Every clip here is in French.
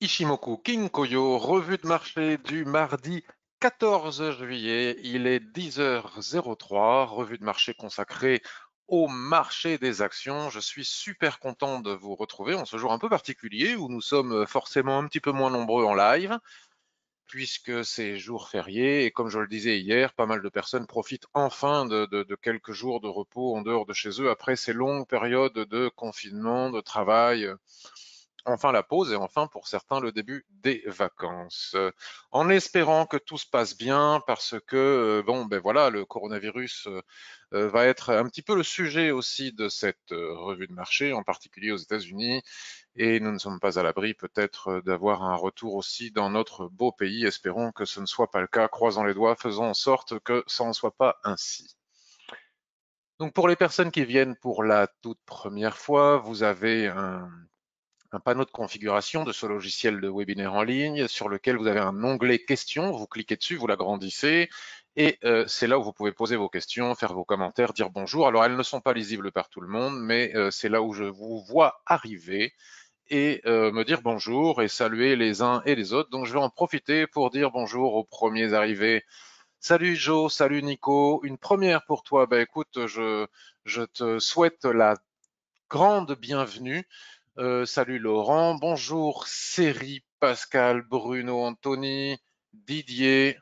Ichimoku Kinkoyo, revue de marché du mardi 14 juillet, il est 10h03, revue de marché consacrée au marché des actions. Je suis super content de vous retrouver en ce jour un peu particulier où nous sommes forcément un petit peu moins nombreux en live puisque c'est jour férié et comme je le disais hier, pas mal de personnes profitent enfin de quelques jours de repos en dehors de chez eux après ces longues périodes de confinement, de travail enfin la pause et enfin pour certains le début des vacances. En espérant que tout se passe bien parce que euh, bon ben voilà le coronavirus euh, euh, va être un petit peu le sujet aussi de cette revue de marché en particulier aux États-Unis et nous ne sommes pas à l'abri peut-être d'avoir un retour aussi dans notre beau pays. Espérons que ce ne soit pas le cas, croisons les doigts, faisons en sorte que ça ne soit pas ainsi. Donc pour les personnes qui viennent pour la toute première fois, vous avez un un panneau de configuration de ce logiciel de webinaire en ligne sur lequel vous avez un onglet questions, vous cliquez dessus, vous l'agrandissez et euh, c'est là où vous pouvez poser vos questions, faire vos commentaires, dire bonjour. Alors elles ne sont pas lisibles par tout le monde, mais euh, c'est là où je vous vois arriver et euh, me dire bonjour et saluer les uns et les autres. Donc je vais en profiter pour dire bonjour aux premiers arrivés. Salut Joe, salut Nico, une première pour toi. Bah écoute, je, je te souhaite la grande bienvenue euh, salut Laurent, bonjour Série, Pascal, Bruno, Anthony, Didier,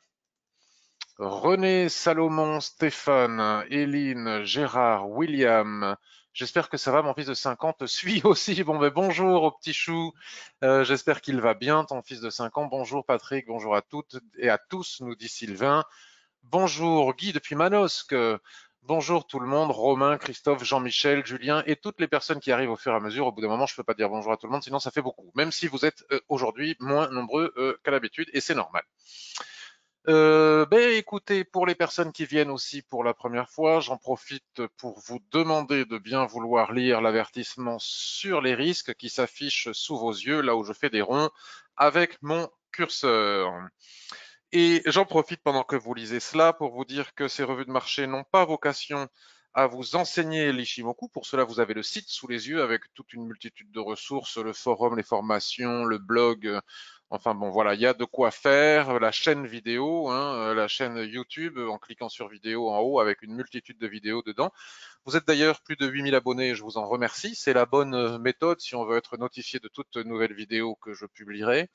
René, Salomon, Stéphane, Hélène, Gérard, William. J'espère que ça va, mon fils de 5 ans te suit aussi. Bon, mais ben, bonjour au petit chou. Euh, j'espère qu'il va bien, ton fils de 5 ans. Bonjour Patrick, bonjour à toutes et à tous, nous dit Sylvain. Bonjour Guy depuis Manosque. Bonjour tout le monde, Romain, Christophe, Jean-Michel, Julien et toutes les personnes qui arrivent au fur et à mesure. Au bout d'un moment, je ne peux pas dire bonjour à tout le monde, sinon ça fait beaucoup, même si vous êtes euh, aujourd'hui moins nombreux euh, qu'à l'habitude, et c'est normal. Euh, ben écoutez, pour les personnes qui viennent aussi pour la première fois, j'en profite pour vous demander de bien vouloir lire l'avertissement sur les risques qui s'affiche sous vos yeux, là où je fais des ronds, avec mon curseur. Et j'en profite pendant que vous lisez cela pour vous dire que ces revues de marché n'ont pas vocation à vous enseigner l'Ishimoku. Pour cela, vous avez le site sous les yeux avec toute une multitude de ressources, le forum, les formations, le blog. Enfin bon, voilà, il y a de quoi faire. La chaîne vidéo, hein, euh, la chaîne YouTube, en cliquant sur vidéo en haut avec une multitude de vidéos dedans. Vous êtes d'ailleurs plus de 8000 abonnés je vous en remercie. C'est la bonne méthode si on veut être notifié de toute nouvelle vidéo que je publierai.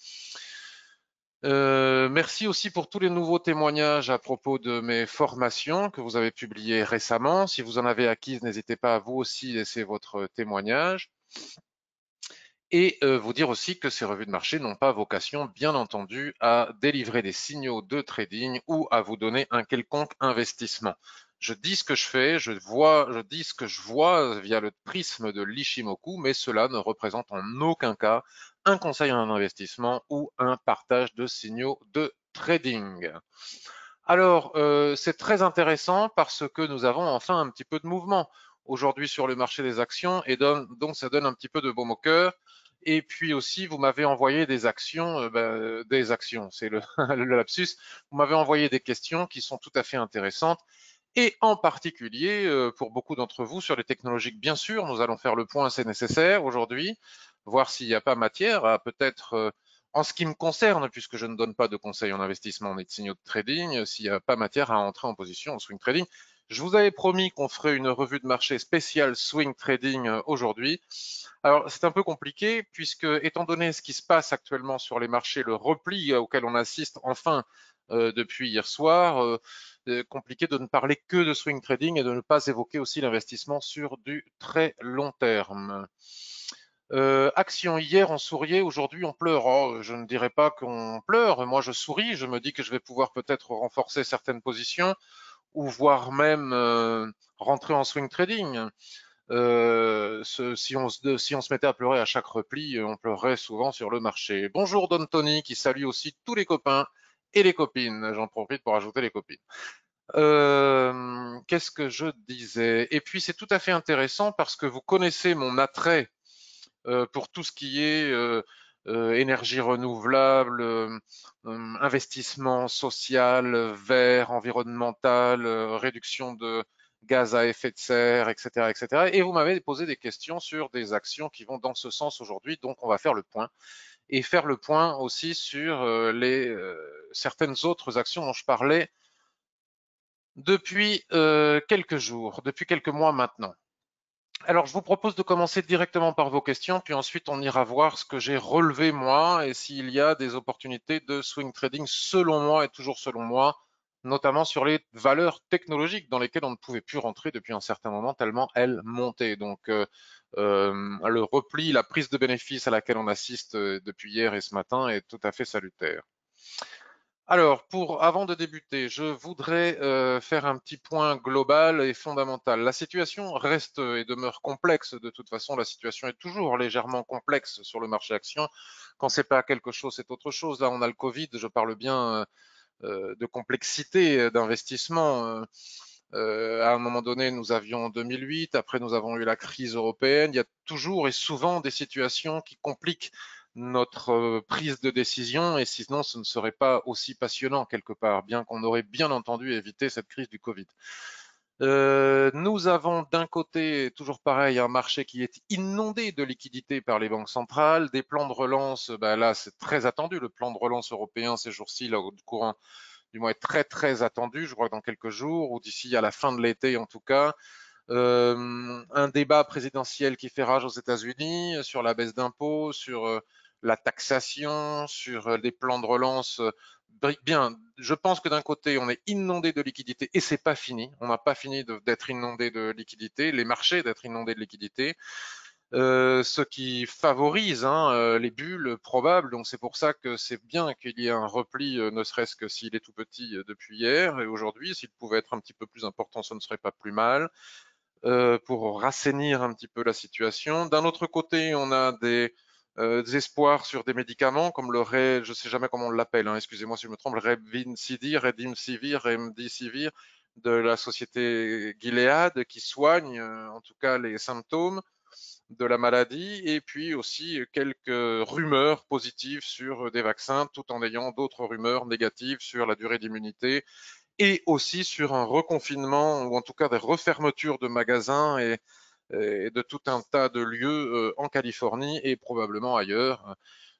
Euh, merci aussi pour tous les nouveaux témoignages à propos de mes formations que vous avez publiées récemment. Si vous en avez acquises, n'hésitez pas à vous aussi laisser votre témoignage. Et euh, vous dire aussi que ces revues de marché n'ont pas vocation, bien entendu, à délivrer des signaux de trading ou à vous donner un quelconque investissement. Je dis ce que je fais, je vois, je dis ce que je vois via le prisme de l'Ishimoku, mais cela ne représente en aucun cas un conseil en investissement ou un partage de signaux de trading. Alors, euh, c'est très intéressant parce que nous avons enfin un petit peu de mouvement aujourd'hui sur le marché des actions et donc ça donne un petit peu de baume au cœur. Et puis aussi, vous m'avez envoyé des actions, euh, ben, des actions, c'est le, lapsus. Vous m'avez envoyé des questions qui sont tout à fait intéressantes et en particulier euh, pour beaucoup d'entre vous sur les technologiques. Bien sûr, nous allons faire le point, c'est nécessaire aujourd'hui, voir s'il n'y a pas matière à peut-être, euh, en ce qui me concerne, puisque je ne donne pas de conseils en investissement ni de signaux de trading, euh, s'il n'y a pas matière à entrer en position en swing trading. Je vous avais promis qu'on ferait une revue de marché spéciale swing trading euh, aujourd'hui. Alors, c'est un peu compliqué puisque, étant donné ce qui se passe actuellement sur les marchés, le repli auquel on assiste enfin depuis hier soir, compliqué de ne parler que de swing trading et de ne pas évoquer aussi l'investissement sur du très long terme. Euh, action hier, on souriait, aujourd'hui on pleure. Oh, je ne dirais pas qu'on pleure, moi je souris, je me dis que je vais pouvoir peut-être renforcer certaines positions ou voire même euh, rentrer en swing trading. Euh, si, on se, si on se mettait à pleurer à chaque repli, on pleurerait souvent sur le marché. Bonjour Don Tony qui salue aussi tous les copains et les copines. J'en profite pour ajouter les copines. qu'est-ce que je disais Et puis c'est tout à fait intéressant parce que vous connaissez mon attrait euh, pour tout ce qui est euh, euh, énergie renouvelable, investissement social, vert, environnemental, réduction de gaz à effet de serre, etc. etc. Et vous m'avez posé des questions sur des actions qui vont dans ce sens aujourd'hui, donc on va faire le point. Et faire le point aussi sur les, certaines autres actions dont je parlais depuis quelques jours, depuis quelques mois maintenant. Alors, je vous propose de commencer directement par vos questions, puis ensuite on ira voir ce que j'ai relevé moi et s'il y a des opportunités de swing trading selon moi et toujours selon moi, notamment sur les valeurs technologiques dans lesquelles on ne pouvait plus rentrer depuis un certain moment tellement elles montaient. Donc, euh, euh, le repli, la prise de bénéfice à laquelle on assiste euh, depuis hier et ce matin est tout à fait salutaire. Alors, pour, avant de débuter, je voudrais euh, faire un petit point global et fondamental. La situation reste et demeure complexe. De toute façon, la situation est toujours légèrement complexe sur le marché action. Quand c'est pas quelque chose, c'est autre chose. Là, on a le Covid. Je parle bien euh, de complexité d'investissement. Euh, à un moment donné, nous avions 2008. Après, nous avons eu la crise européenne. Il y a toujours et souvent des situations qui compliquent notre euh, prise de décision et sinon ce ne serait pas aussi passionnant quelque part, bien qu'on aurait bien entendu éviter cette crise du Covid. Euh, nous avons d'un côté, toujours pareil, un marché qui est inondé de liquidités par les banques centrales, des plans de relance, bah, là c'est très attendu, le plan de relance européen ces jours-ci, là au courant du mois est très très attendu, je crois dans quelques jours ou d'ici à la fin de l'été en tout cas. Euh, un débat présidentiel qui fait rage aux États-Unis sur la baisse d'impôts, sur la taxation, sur euh, les plans de relance. Euh, bien, je pense que d'un côté, on est inondé de liquidités et c'est pas fini. On n'a pas fini d'être inondé de liquidités, les marchés d'être inondés de liquidités. Euh, ce qui favorise hein, les bulles probables. Donc c'est pour ça que c'est bien qu'il y ait un repli, ne serait-ce que s'il est tout petit depuis hier et aujourd'hui. S'il pouvait être un petit peu plus important, ce ne serait pas plus mal. pour rassainir un petit peu la situation. D'un autre côté, on a des euh, des espoirs sur des médicaments comme le je ne sais jamais comment on l'appelle, hein, excusez-moi si je me trompe, civir remdi civir de la société Gilead qui soigne euh, en tout cas les symptômes de la maladie et puis aussi quelques rumeurs positives sur des vaccins tout en ayant d'autres rumeurs négatives sur la durée d'immunité et aussi sur un reconfinement ou en tout cas des refermetures de magasins et, euh, et de tout un tas de lieux euh, en Californie et probablement ailleurs.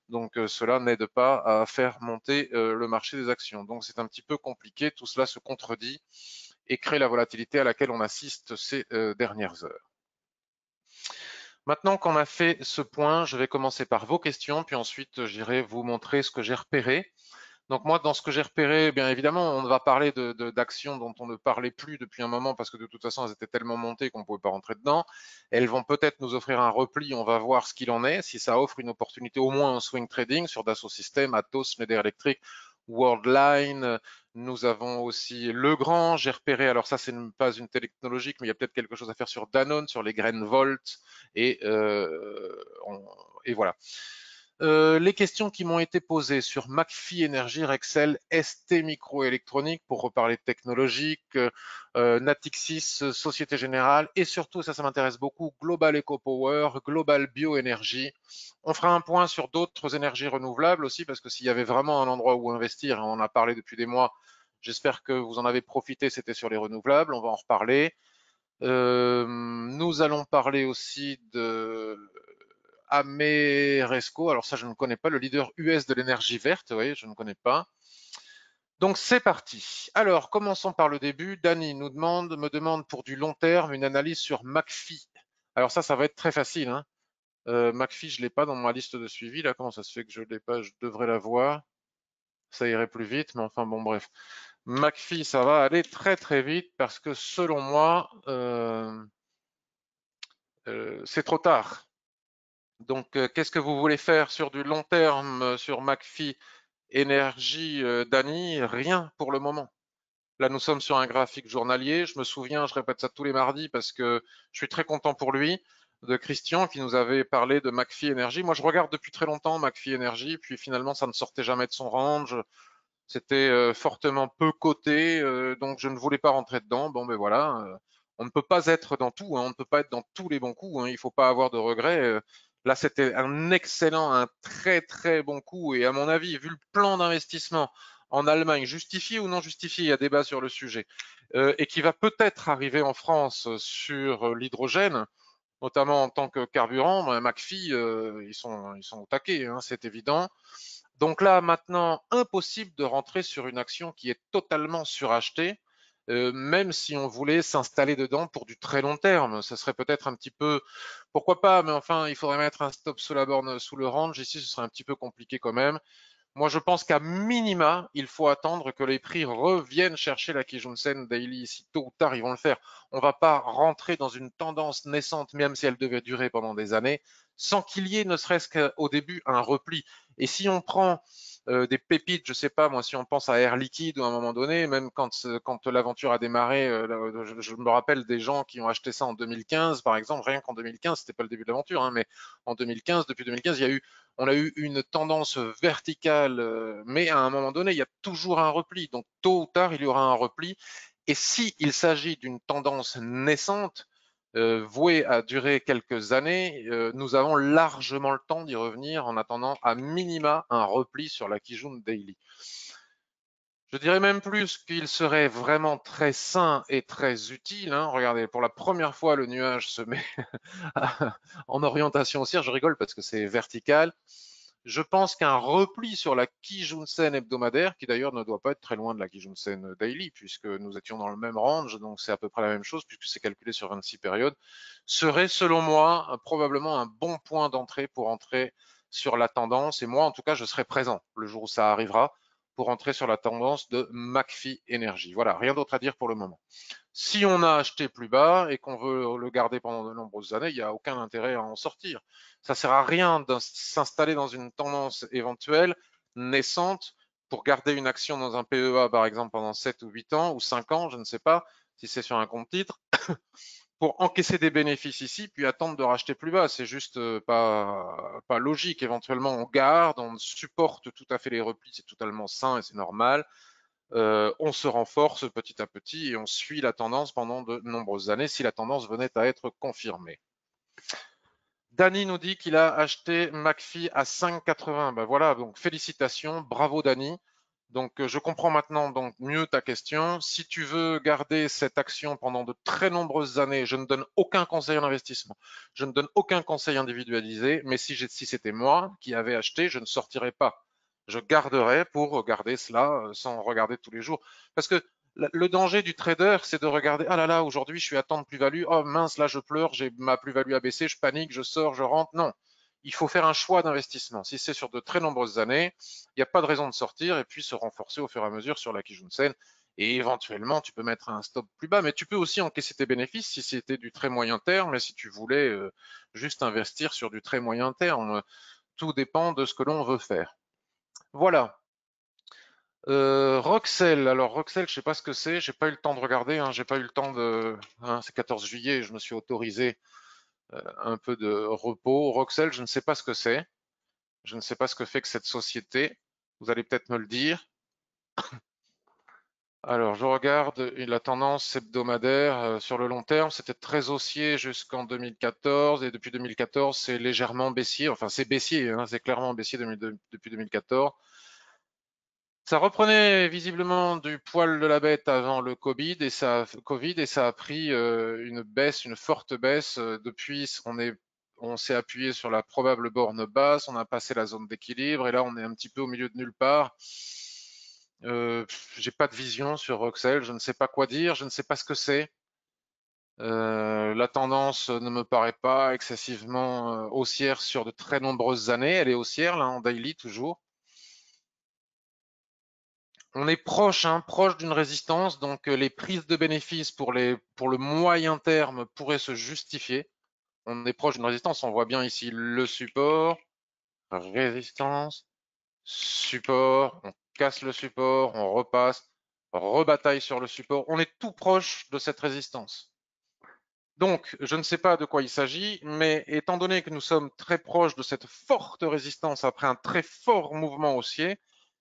Donc euh, cela n'aide pas à faire monter le marché des actions. Donc c'est un petit peu compliqué, tout cela se contredit et crée la volatilité à laquelle on assiste ces dernières heures. Maintenant qu'on a fait ce point, je vais commencer par vos questions, puis ensuite j'irai vous montrer ce que j'ai repéré donc moi, dans ce que j'ai repéré, eh bien évidemment, on va parler d'actions de, dont on ne parlait plus depuis un moment parce que de toute façon, elles étaient tellement montées qu'on ne pouvait pas rentrer dedans. Elles vont peut-être nous offrir un repli, on va voir ce qu'il en est, si ça offre une opportunité au moins en swing trading sur Dassault System, Atos, Schneider Electric, Worldline. Nous avons aussi Legrand, j'ai repéré, alors ça, c'est pas une technologique, mais il y a peut-être quelque chose à faire sur Danone, sur les graines Volt, et, euh, et voilà. Euh, les questions qui m'ont été posées sur McPhy Energy, Rexel, ST Microélectronique, pour reparler technologique, euh, euh, Natixis, Société Générale, et surtout, ça, ça m'intéresse beaucoup, Global Eco Power, Global Bioénergie. On fera un point sur d'autres énergies renouvelables aussi, parce que s'il y avait vraiment un endroit où investir, hein, on en a parlé depuis des mois, j'espère que vous en avez profité, c'était sur les renouvelables, on va en reparler. Euh, nous allons parler aussi de Ameresco. Alors ça, je ne connais pas, le leader US de l'énergie verte, oui, je ne connais pas. Donc c'est parti. Alors commençons par le début. Danny nous demande, me demande pour du long terme une analyse sur McPhee. Alors ça, ça va être très facile. Hein. Euh, je ne l'ai pas dans ma liste de suivi. Là, comment ça se fait que je ne l'ai pas Je devrais l'avoir. Ça irait plus vite, mais enfin bon, bref. McPhee, ça va aller très très vite parce que selon moi, euh, euh, c'est trop tard. Donc, euh, qu'est-ce que vous voulez faire sur du long terme euh, sur Macfi Energy, euh, Dani Rien pour le moment. Là, nous sommes sur un graphique journalier. Je me souviens, je répète ça tous les mardis parce que je suis très content pour lui, de Christian qui nous avait parlé de Macfi Energy. Moi, je regarde depuis très longtemps Macfi Energy, puis finalement, ça ne sortait jamais de son range. C'était fortement peu coté, donc je ne voulais pas rentrer dedans. Bon, mais ben voilà, on ne peut pas être dans tout, hein. on ne peut pas être dans tous les bons coups. Hein. Il ne faut pas avoir de regrets. Là, c'était un excellent, un très très bon coup. Et à mon avis, vu le plan d'investissement en Allemagne, justifié ou non justifié, il y a débat sur le sujet, euh, et qui va peut-être arriver en France sur euh, l'hydrogène, notamment en tant que carburant, ben, McPhee, euh, ils, sont, ils sont au taquet, hein, c'est évident. Donc là, maintenant, impossible de rentrer sur une action qui est totalement surachetée. Euh, même si on voulait s'installer dedans pour du très long terme. Ça serait peut-être un petit peu, pourquoi pas, mais enfin, il faudrait mettre un stop sous la borne, sous le range. Ici, ce serait un petit peu compliqué quand même. Moi, je pense qu'à minima, il faut attendre que les prix reviennent chercher la Kijunsen Daily Si tôt ou tard, ils vont le faire. On ne va pas rentrer dans une tendance naissante, même si elle devait durer pendant des années, sans qu'il y ait ne serait-ce qu'au début un repli. Et si on prend euh, des pépites, je sais pas, moi, si on pense à Air Liquide ou à un moment donné, même quand, l'aventure a démarré, euh, euh, je, me rappelle des gens qui ont acheté ça en 2015, par exemple, rien qu'en 2015, c'était pas le début de l'aventure, hein, mais en 2015, depuis 2015, il y a eu, on a eu une tendance verticale, mais à un moment donné, il y a toujours un repli. Donc, tôt ou tard, il y aura un repli. Et s'il s'agit d'une tendance naissante, euh, voué à durer quelques années, euh, nous avons largement le temps d'y revenir en attendant à minima un repli sur la Kijun Daily. Je dirais même plus qu'il serait vraiment très sain et très utile. Hein. Regardez, pour la première fois, le nuage se met en orientation haussière. Je rigole parce que c'est vertical. Je pense qu'un repli sur la Kijunsen hebdomadaire, qui d'ailleurs ne doit pas être très loin de la Kijunsen daily, puisque nous étions dans le même range, donc c'est à peu près la même chose, puisque c'est calculé sur 26 périodes, serait selon moi probablement un bon point d'entrée pour entrer sur la tendance. Et moi, en tout cas, je serai présent le jour où ça arrivera pour entrer sur la tendance de McPhee Energy. Voilà, rien d'autre à dire pour le moment. Si on a acheté plus bas et qu'on veut le garder pendant de nombreuses années, il n'y a aucun intérêt à en sortir. Ça ne sert à rien de s'installer dans une tendance éventuelle naissante pour garder une action dans un PEA, par exemple, pendant 7 ou 8 ans ou 5 ans, je ne sais pas si c'est sur un compte titre pour encaisser des bénéfices ici, puis attendre de racheter plus bas. C'est juste euh, pas, logique. Éventuellement, on garde, on supporte tout à fait les replis, c'est totalement sain et c'est normal. Euh, on se renforce petit à petit et on suit la tendance pendant de nombreuses années si la tendance venait à être confirmée. Danny nous dit qu'il a acheté McPhee à 5,80. Ben voilà, donc félicitations, bravo Danny. Donc, euh, je comprends maintenant donc mieux ta question. Si tu veux garder cette action pendant de très nombreuses années, je ne donne aucun conseil en investissement. Je ne donne aucun conseil individualisé, mais si, si c'était moi qui avais acheté, je ne sortirais pas. Je garderais pour garder cela euh, sans regarder tous les jours. Parce que le danger du trader, c'est de regarder, ah là là, aujourd'hui, je suis à temps de plus-value. Oh mince, là, je pleure, j'ai ma plus-value à baisser, je panique, je sors, je rentre. Non il faut faire un choix d'investissement. Si c'est sur de très nombreuses années, il n'y a pas de raison de sortir et puis se renforcer au fur et à mesure sur la Kijunsen. Et éventuellement, tu peux mettre un stop plus bas, mais tu peux aussi encaisser tes bénéfices si c'était du très moyen terme et si tu voulais euh, juste investir sur du très moyen terme. Tout dépend de ce que l'on veut faire. Voilà. Euh, Roxel, alors Roxel, je ne sais pas ce que c'est, Je n'ai pas eu le temps de regarder, hein. Je n'ai pas eu le temps de. Hein, c'est 14 juillet, je me suis autorisé euh, un peu de repos. Roxel, je ne sais pas ce que c'est. Je ne sais pas ce que fait que cette société. Vous allez peut-être me le dire. Alors, je regarde la tendance hebdomadaire euh, sur le long terme. C'était très haussier jusqu'en 2014 et depuis 2014, c'est légèrement baissier. Enfin, c'est baissier, hein, c'est clairement baissier depuis 2014. Ça reprenait visiblement du poil de la bête avant le Covid et ça, COVID et ça a pris euh, une baisse, une forte baisse euh, depuis. On est, on s'est appuyé sur la probable borne basse, on a passé la zone d'équilibre et là on est un petit peu au milieu de nulle part. Euh, J'ai pas de vision sur Roxel, je ne sais pas quoi dire, je ne sais pas ce que c'est. Euh, la tendance ne me paraît pas excessivement haussière sur de très nombreuses années. Elle est haussière là en daily toujours on est proche, hein, proche d'une résistance, donc euh, les prises de bénéfices pour, pour le moyen terme pourraient se justifier. On est proche d'une résistance, on voit bien ici le support, résistance, support, on casse le support, on repasse, rebataille sur le support. On est tout proche de cette résistance. Donc, je ne sais pas de quoi il s'agit, mais étant donné que nous sommes très proches de cette forte résistance après un très fort mouvement haussier,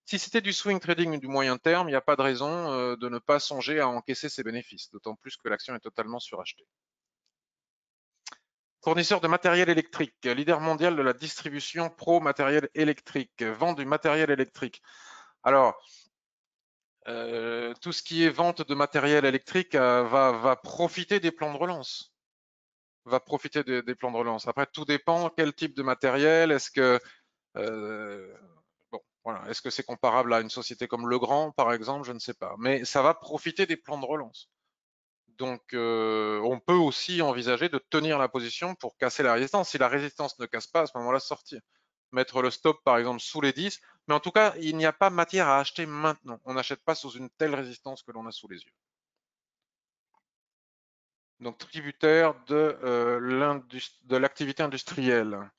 si c'était du swing trading du moyen terme, il n'y a pas de raison euh, de ne pas songer à encaisser ses bénéfices, d'autant plus que l'action est totalement surachetée. Fournisseur de matériel électrique, leader mondial de la distribution pro matériel électrique, vente du matériel électrique. Alors, euh, tout ce qui est vente de matériel électrique euh, va, va, profiter des plans de relance. Va profiter des plans de relance. Après, tout dépend quel type de matériel. Est-ce que est-ce que c'est comparable à une société comme Legrand, par exemple Je ne sais pas. Mais ça va profiter des plans de relance. Donc, euh, on peut aussi envisager de tenir la position pour casser la résistance. Si la résistance ne casse pas, à ce moment-là, sortir. Mettre le stop, par exemple, sous les 10. Mais en tout cas, il n'y a pas matière à acheter maintenant. On n'achète pas sous une telle résistance que l'on a sous les yeux. Donc, tributaire de euh, l'activité industrielle.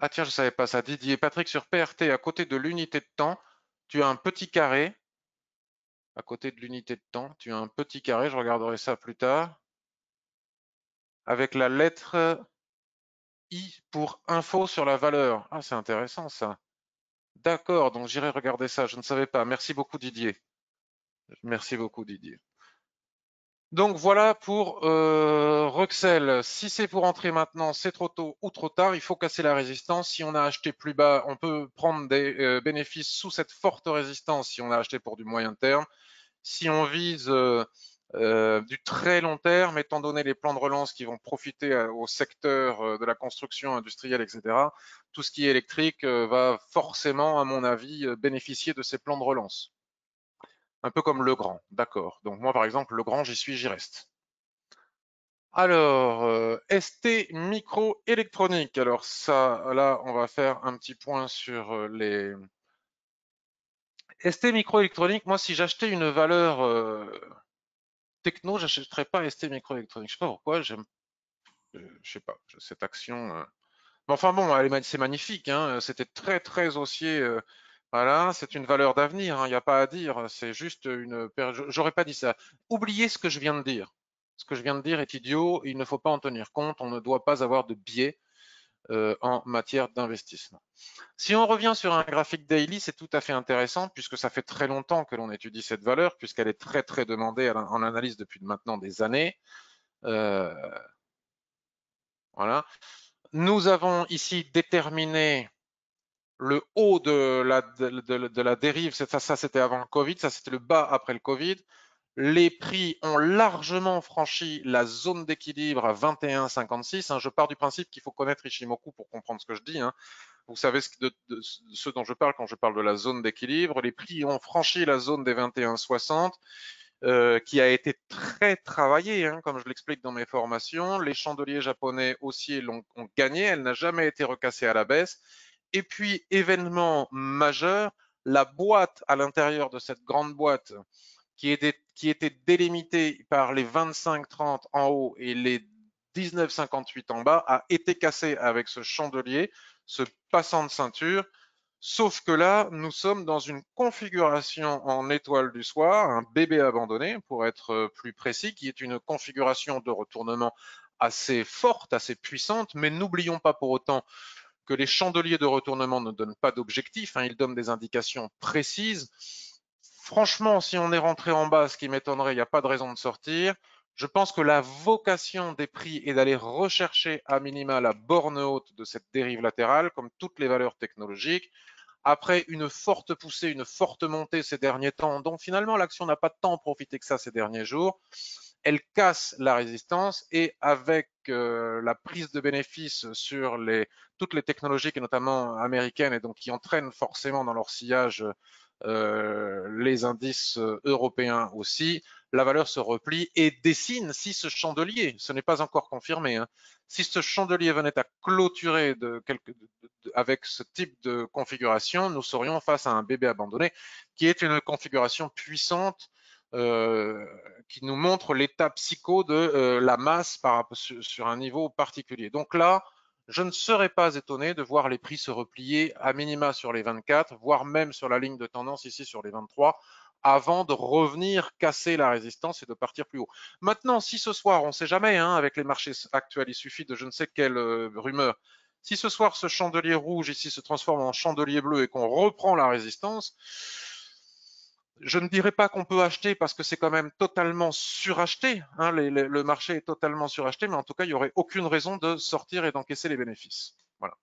Ah tiens, je ne savais pas ça. Didier, Patrick, sur PRT, à côté de l'unité de temps, tu as un petit carré. À côté de l'unité de temps, tu as un petit carré, je regarderai ça plus tard. Avec la lettre I pour info sur la valeur. Ah, c'est intéressant ça. D'accord, donc j'irai regarder ça, je ne savais pas. Merci beaucoup Didier. Merci beaucoup Didier. Donc voilà pour euh, Si c'est pour entrer maintenant, c'est trop tôt ou trop tard. Il faut casser la résistance. Si on a acheté plus bas, on peut prendre des euh, bénéfices sous cette forte résistance si on a acheté pour du moyen terme. Si on vise euh, euh, du très long terme, étant donné les plans de relance qui vont profiter au secteur de la construction industrielle, etc., tout ce qui est électrique va forcément, à mon avis, bénéficier de ces plans de relance. Un peu comme Legrand, d'accord. Donc moi, par exemple, Legrand, j'y suis, j'y reste. Alors, euh, ST microélectronique. Alors ça, là, on va faire un petit point sur euh, les... ST microélectronique, moi, si j'achetais une valeur euh, techno, j'achèterais pas ST microélectronique. Je sais pas pourquoi, j'aime... Je sais pas, cette action... Mais enfin bon, c'est magnifique. Hein. C'était très, très haussier voilà, c'est une valeur d'avenir, hein, il n'y a pas à dire, c'est juste une... J'aurais pas dit ça. Oubliez ce que je viens de dire. Ce que je viens de dire est idiot, il ne faut pas en tenir compte, on ne doit pas avoir de biais euh, en matière d'investissement. Si on revient sur un graphique daily, c'est tout à fait intéressant puisque ça fait très longtemps que l'on étudie cette valeur puisqu'elle est très très demandée en analyse depuis maintenant des années. Euh, voilà. Nous avons ici déterminé le haut de la, dérive, ça, c'était avant le Covid, ça c'était le bas après le Covid. Les prix ont largement franchi la zone d'équilibre à 21,56. Hein, je pars du principe qu'il faut connaître Ishimoku pour comprendre ce que je dis. Hein. Vous savez ce, dont je parle quand je parle de la zone d'équilibre. Les prix ont franchi la zone des 21,60. Euh, qui a été très travaillée, hein, comme je l'explique dans mes formations. Les chandeliers japonais haussiers l'ont gagné, elle n'a jamais été recassée à la baisse. Et puis, événement majeur, la boîte à l'intérieur de cette grande boîte qui était, délimitée par les 25-30 en haut et les 19-58 en bas a été cassée avec ce chandelier, ce passant de ceinture. Sauf que là, nous sommes dans une configuration en étoile du soir, un bébé abandonné pour être euh, plus précis, qui est une configuration de retournement assez forte, assez puissante, mais n'oublions pas pour autant que les chandeliers de retournement ne donnent pas d'objectif, hein, ils donnent des indications précises. Franchement, si on est rentré en bas, ce qui m'étonnerait, il n'y a pas de raison de sortir. Je pense que la vocation des prix est d'aller rechercher à minima la borne haute de cette dérive latérale, comme toutes les valeurs technologiques. Après une forte poussée, une forte montée ces derniers temps, dont finalement l'action n'a pas tant profité que ça ces derniers jours, elle casse la résistance et avec euh, la prise de bénéfices sur toutes les technologies notamment américaines et donc qui entraînent forcément dans leur sillage euh, les indices euh, européens aussi, la valeur se replie et dessine si ce chandelier, ce n'est pas encore confirmé, hein, si ce chandelier venait à clôturer avec ce type de configuration, nous serions face à un bébé abandonné qui est une configuration puissante euh, qui nous montre l'état psycho de euh, la masse sur, un niveau particulier. Donc là, je ne serais pas étonné de voir les prix se replier à minima sur les 24, voire même sur la ligne de tendance ici sur les 23, avant de revenir casser la résistance et de partir plus haut. Maintenant, si ce soir, on ne sait jamais, hein, avec les marchés actuels, il suffit de je ne sais quelle euh, rumeur, si ce soir ce chandelier rouge ici se transforme en chandelier bleu et qu'on reprend la résistance, je ne dirais pas qu'on peut acheter parce que c'est quand même totalement suracheté. Hein, le marché est totalement suracheté, mais en tout cas, il n'y aurait aucune raison de sortir et d'encaisser les bénéfices. Voilà.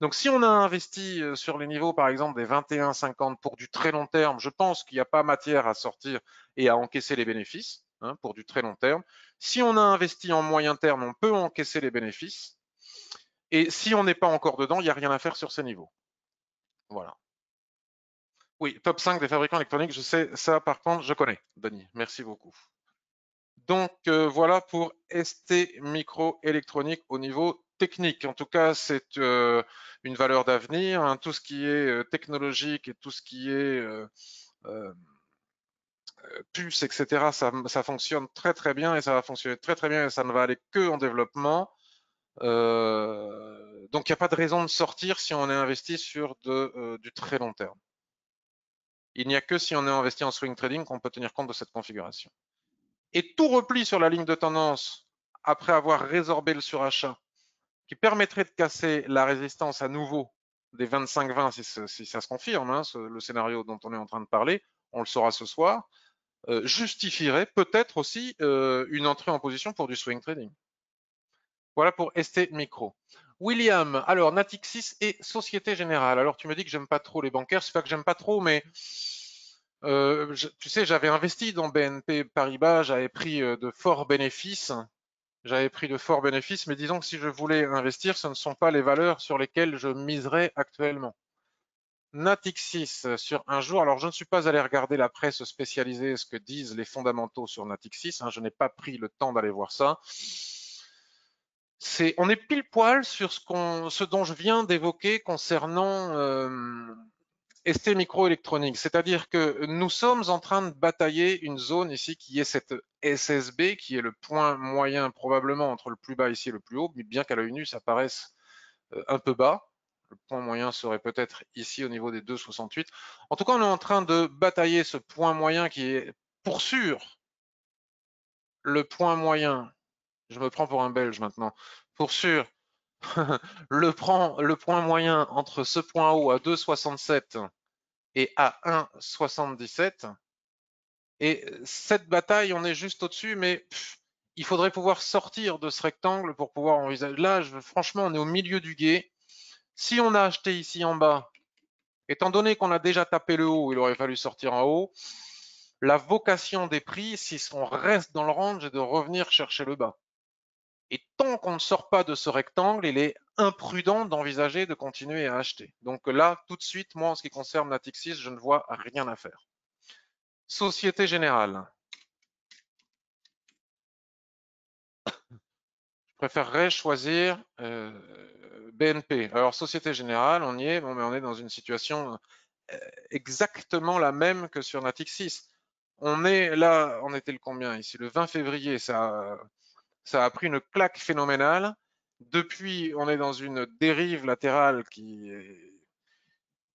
Donc, si on a investi euh, sur les niveaux, par exemple, des 21, 50 pour du très long terme, je pense qu'il n'y a pas matière à sortir et à encaisser les bénéfices hein, pour du très long terme. Si on a investi en moyen terme, on peut encaisser les bénéfices. Et si on n'est pas encore dedans, il n'y a rien à faire sur ces niveaux. Voilà. Oui, top 5 des fabricants électroniques, je sais, ça par contre, je connais, Denis. Merci beaucoup. Donc euh, voilà pour ST microélectronique au niveau technique. En tout cas, c'est euh, une valeur d'avenir. Hein, tout ce qui est euh, technologique et tout ce qui est puce, etc., ça, fonctionne très très bien et ça va fonctionner très très bien et ça ne va aller que en développement. donc il n'y a pas de raison de sortir si on est investi sur du très long terme. Il n'y a que si on est investi en swing trading qu'on peut tenir compte de cette configuration. Et tout repli sur la ligne de tendance après avoir résorbé le surachat qui permettrait de casser la résistance à nouveau des 25-20 si, si, ça se confirme, hein, le scénario dont on est en train de parler, on le saura ce soir, euh, justifierait peut-être aussi euh, une entrée en position pour du swing trading. Voilà pour ST Micro. William, alors Natixis et Société Générale. Alors tu me dis que j'aime pas trop les bancaires, c'est pas que j'aime pas trop, mais euh, tu sais, j'avais investi dans BNP Paribas, j'avais pris euh, de forts bénéfices, j'avais pris de forts bénéfices, mais disons que si je voulais investir, ce ne sont pas les valeurs sur lesquelles je miserais actuellement. Natixis sur un jour. Alors, je ne suis pas allé regarder la presse spécialisée, ce que disent les fondamentaux sur Natixis. Hein. je n'ai pas pris le temps d'aller voir ça on est pile poil sur ce, qu'on, ce dont je viens d'évoquer concernant euh, ST microélectronique, c'est-à-dire que nous sommes en train de batailler une zone ici qui est cette SSB, qui est le point moyen probablement entre le plus bas ici et le plus haut, mais bien qu'à l'œil nu ça paraisse euh, un peu bas. Le point moyen serait peut-être ici au niveau des 2,68. En tout cas, on est en train de batailler ce point moyen qui est pour sûr le point moyen je me prends pour un Belge maintenant. Pour sûr, le, prend, le point moyen entre ce point haut à 2,67 et à 1,77. Et cette bataille, on est juste au-dessus, mais il faudrait pouvoir sortir de ce rectangle pour pouvoir envisager. Là, je, franchement, on est au milieu du guet. Si on a acheté ici en bas, étant donné qu'on a déjà tapé le haut, il aurait fallu sortir en haut. La vocation des prix, si on reste dans le range, est de revenir chercher le bas. Et tant qu'on ne sort pas de ce rectangle, il est imprudent d'envisager de continuer à acheter. Donc là, tout de suite, moi, en ce qui concerne Natixis, 6 je ne vois rien à faire. Société Générale. Je préférerais choisir euh, BNP. Alors, Société Générale, on y est, bon, mais on est dans une situation euh, exactement la même que sur Natixis. 6. On est là, on était le combien ici Le 20 février, ça, ça a pris une claque phénoménale. Depuis, on est dans une dérive latérale qui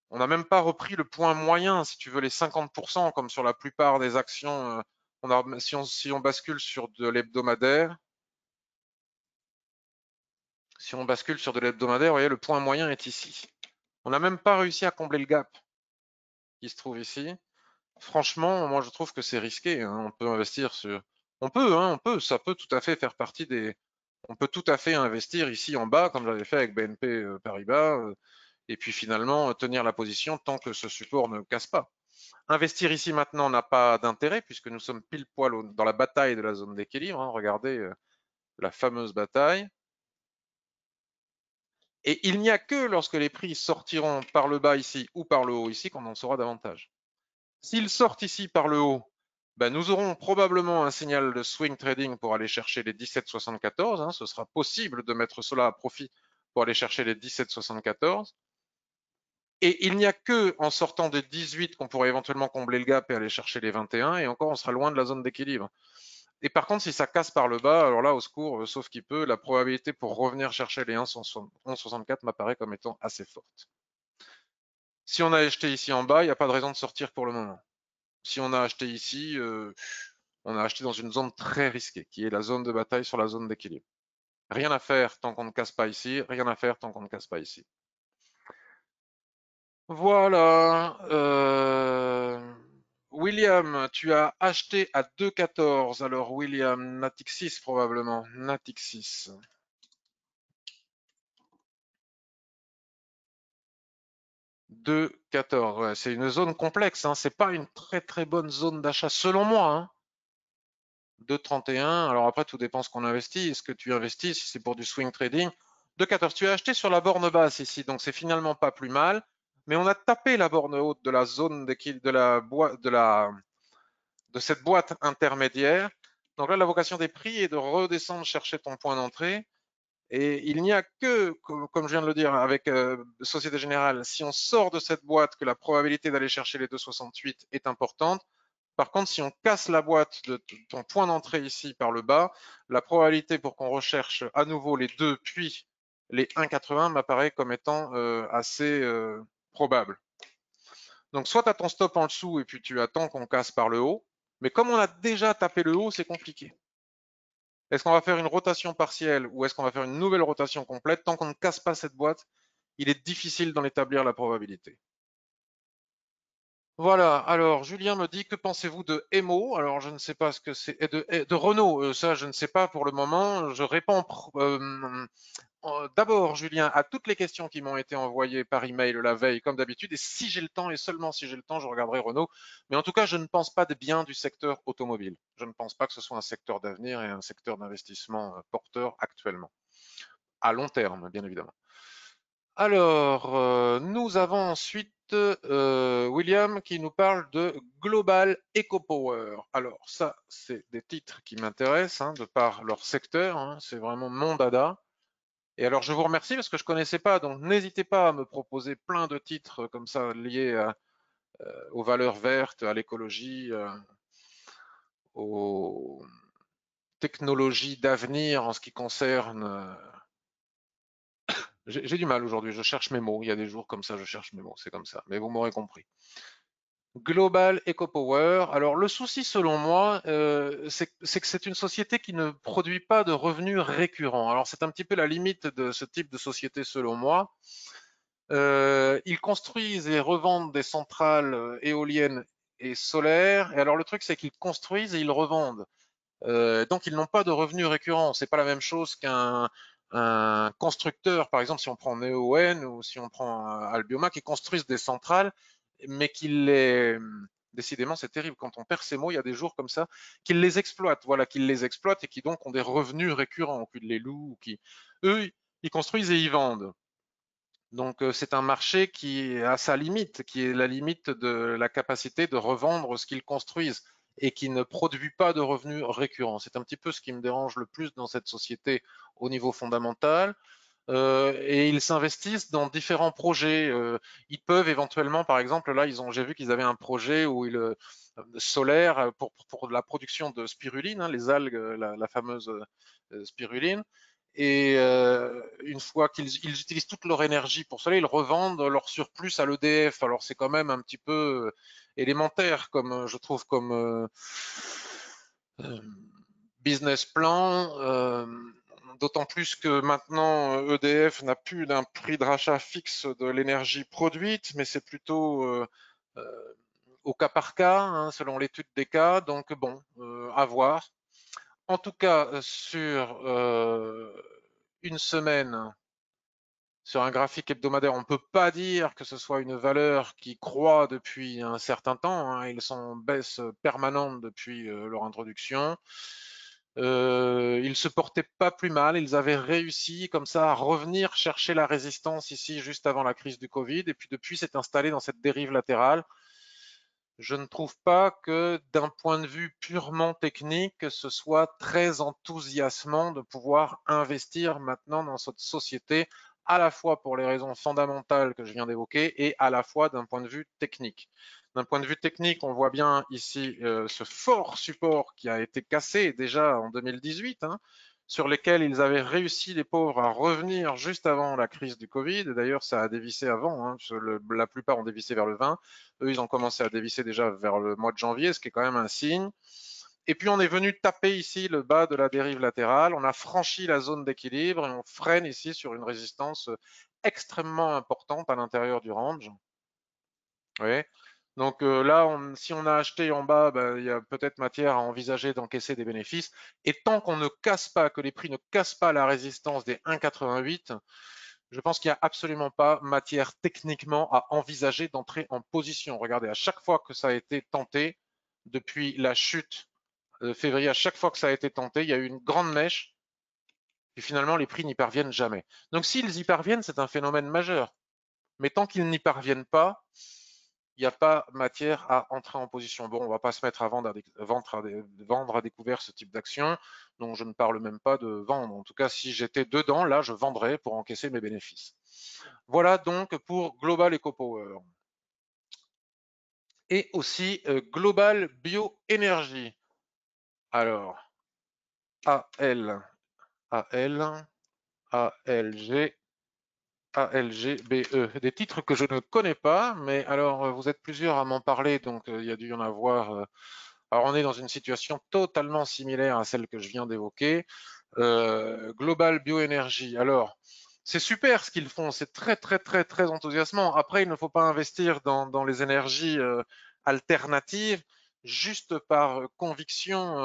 On n'a même pas repris le point moyen, si tu veux, les 50%, comme sur la plupart des actions. Euh, on si, on, bascule sur de l'hebdomadaire, si on bascule sur de l'hebdomadaire, voyez, le point moyen est ici. On n'a même pas réussi à combler le gap qui se trouve ici. Franchement, moi, je trouve que c'est risqué. Hein. On peut investir sur on peut, hein, on peut, ça peut tout à fait faire partie des. On peut tout à fait investir ici en bas, comme j'avais fait avec BNP euh, Paribas, euh, et puis finalement euh, tenir la position tant que ce support ne casse pas. Investir ici maintenant n'a pas d'intérêt puisque nous sommes pile poil dans la bataille de la zone d'équilibre. Hein. Regardez la fameuse bataille. Et il n'y a que lorsque les prix sortiront par le bas ici ou par le haut ici qu'on en saura davantage. S'ils sortent ici par le haut, bah, nous aurons probablement un signal de swing trading pour aller chercher les 17,74. Hein. Ce sera possible de mettre cela à profit pour aller chercher les 17,74. Et il n'y a que en sortant des 18 qu'on pourrait éventuellement combler le gap et aller chercher les 21. Et encore, on sera loin de la zone d'équilibre. Et par contre, si ça casse par le bas, alors là, au secours, euh, sauf qu'il peut, la probabilité pour revenir chercher les 11,64 m'apparaît comme étant assez forte. Si on a acheté ici en bas, il n'y a pas de raison de sortir pour le moment si on a acheté ici, euh, on a acheté dans une zone très risquée, qui est la zone de bataille sur la zone d'équilibre. Rien à faire tant qu'on ne casse pas ici, rien à faire tant qu'on ne casse pas ici. Voilà. Euh, William, tu as acheté à 2,14. Alors William, Natixis probablement. Natixis. 6. 2,14, 14. C'est une zone complexe. Hein. Ce n'est pas une très très bonne zone d'achat selon moi. 2,31, hein. 31. Alors après, tout dépend ce qu'on investit. Est-ce que tu investis si c'est pour du swing trading 2,14, 14. Tu as acheté sur la borne basse ici, donc c'est finalement pas plus mal. Mais on a tapé la borne haute de la zone de, la, de, la, de cette boîte intermédiaire. Donc là, la vocation des prix est de redescendre chercher ton point d'entrée. Et il n'y a que, comme je viens de le dire, avec euh, Société Générale, si on sort de cette boîte, que la probabilité d'aller chercher les 2,68 est importante. Par contre, si on casse la boîte de ton point d'entrée ici par le bas, la probabilité pour qu'on recherche à nouveau les 2 puis les 1,80 m'apparaît comme étant euh, assez euh, probable. Donc, soit tu as ton stop en dessous et puis tu attends qu'on casse par le haut, mais comme on a déjà tapé le haut, c'est compliqué. Est-ce qu'on va faire une rotation partielle ou est-ce qu'on va faire une nouvelle rotation complète Tant qu'on ne casse pas cette boîte, il est difficile d'en établir la probabilité. Voilà, alors Julien me dit que pensez-vous de Emo Alors je ne sais pas ce que c'est. De, de, Renault, euh, ça je ne sais pas pour le moment. Je réponds euh, d'abord, Julien, à toutes les questions qui m'ont été envoyées par email la veille, comme d'habitude. Et si j'ai le temps, et seulement si j'ai le temps, je regarderai Renault. Mais en tout cas, je ne pense pas de bien du secteur automobile. Je ne pense pas que ce soit un secteur d'avenir et un secteur d'investissement euh, porteur actuellement. À long terme, bien évidemment. Alors, euh, nous avons ensuite euh, William qui nous parle de Global Eco Power. Alors, ça, c'est des titres qui m'intéressent hein, de par leur secteur. Hein, c'est vraiment mon dada. Et alors, je vous remercie parce que je ne connaissais pas, donc n'hésitez pas à me proposer plein de titres comme ça liés euh, aux valeurs vertes, à l'écologie, aux technologies d'avenir en ce qui concerne j'ai du mal aujourd'hui, je cherche mes mots. Il y a des jours comme ça, je cherche mes mots, c'est comme ça. Mais vous m'aurez compris. Global Eco Power. Alors le souci selon moi, euh, c'est que c'est une société qui ne produit pas de revenus récurrents. Alors c'est un petit peu la limite de ce type de société selon moi. Euh, ils construisent et revendent des centrales euh, éoliennes et solaires. Et alors le truc c'est qu'ils construisent et ils revendent. donc ils n'ont pas de revenus récurrents. C'est pas la même chose qu'un un constructeur, par exemple, si on prend NEOEN ou si on prend euh, Albioma, qui construisent des centrales, mais qui les hmm, décidément, c'est terrible. Quand on perd ces mots, il y a des jours comme ça, qu'ils les exploitent, voilà, qu'ils les exploitent et qui donc ont des revenus récurrents, ou les loups, qui, eux, ils construisent et ils vendent. Donc, euh, c'est un marché qui a sa limite, qui est la limite de la capacité de revendre ce qu'ils construisent et qui ne produit pas de revenus récurrents. C'est un petit peu ce qui me dérange le plus dans cette société au niveau fondamental. Euh, et ils s'investissent dans différents projets. Euh, ils peuvent éventuellement, par exemple, là, ils ont, j'ai vu qu'ils avaient un projet où ils, euh, solaire pour, pour, la production de spiruline, hein, les algues, la, fameuse spiruline. Et une fois qu'ils utilisent toute leur énergie pour cela, ils revendent leur surplus à l'EDF. Alors c'est quand même un petit peu élémentaire, comme euh, je trouve, comme euh, euh, business plan. D'autant plus que maintenant EDF e n'a plus d'un prix de rachat fixe de l'énergie produite, mais c'est plutôt au cas par cas, hein, selon l'étude des cas. Donc bon, à voir. En tout cas, sur une semaine, sur un graphique hebdomadaire, on ne peut pas dire que ce soit une valeur qui croît depuis un certain temps. Hein. Ils sont en baisse permanente depuis euh, leur introduction. Ils euh, ils se portaient pas plus mal, ils avaient réussi comme ça à revenir chercher la résistance ici juste avant la crise du Covid, et puis depuis s'est installé dans cette dérive latérale. Je ne trouve pas que d'un point de vue purement technique, ce soit très enthousiasmant de pouvoir investir maintenant dans cette société à la fois pour les raisons fondamentales que je viens d'évoquer et à la fois d'un point de vue technique. D'un point de vue technique, on voit bien ici euh, ce fort support qui a été cassé déjà en 2018, hein, sur lequel ils avaient réussi, les pauvres, à revenir juste avant la crise du Covid. d'ailleurs, ça a dévissé avant. Hein, la plupart ont dévissé vers le 20. Eux, ils ont commencé à dévisser déjà vers le mois de janvier, ce qui est quand même un signe. Et puis on est venu taper ici le bas de la dérive latérale, on a franchi la zone d'équilibre et on freine ici sur une résistance euh, extrêmement importante à l'intérieur du range. Oui. Donc euh, là, si on a acheté en bas, ben, il y a peut-être matière à envisager d'encaisser des bénéfices. Et tant qu'on ne casse pas, que les prix ne cassent pas la résistance des 1,88, je pense qu'il n'y a absolument pas matière techniquement à envisager d'entrer en position. Regardez, à chaque fois que ça a été tenté, depuis la chute euh, février, à chaque fois que ça a été tenté, il y a eu une grande mèche, et finalement les prix n'y parviennent jamais. Donc s'ils y parviennent, c'est un phénomène majeur. Mais tant qu'ils n'y parviennent pas, il n'y a pas matière à entrer en position. Bon, on ne va pas se mettre à vendre à, découvert ce type d'action, donc je ne parle même pas de vendre. En tout cas, si j'étais dedans, là, je vendrais pour encaisser mes bénéfices. Voilà donc pour Global Eco Power Et aussi euh, Global Bioénergie. Alors, AL, AL, ALG, ALGBE. Des titres que je ne connais pas, mais alors euh, vous êtes plusieurs à m'en parler, donc euh, il y a dû y en avoir. Euh, alors on est dans une situation totalement similaire à celle que je viens d'évoquer. Global Bioénergie. Alors, c'est super ce qu'ils font, c'est très très très très enthousiasmant. Après, il ne faut pas investir dans, les énergies alternatives juste par euh, conviction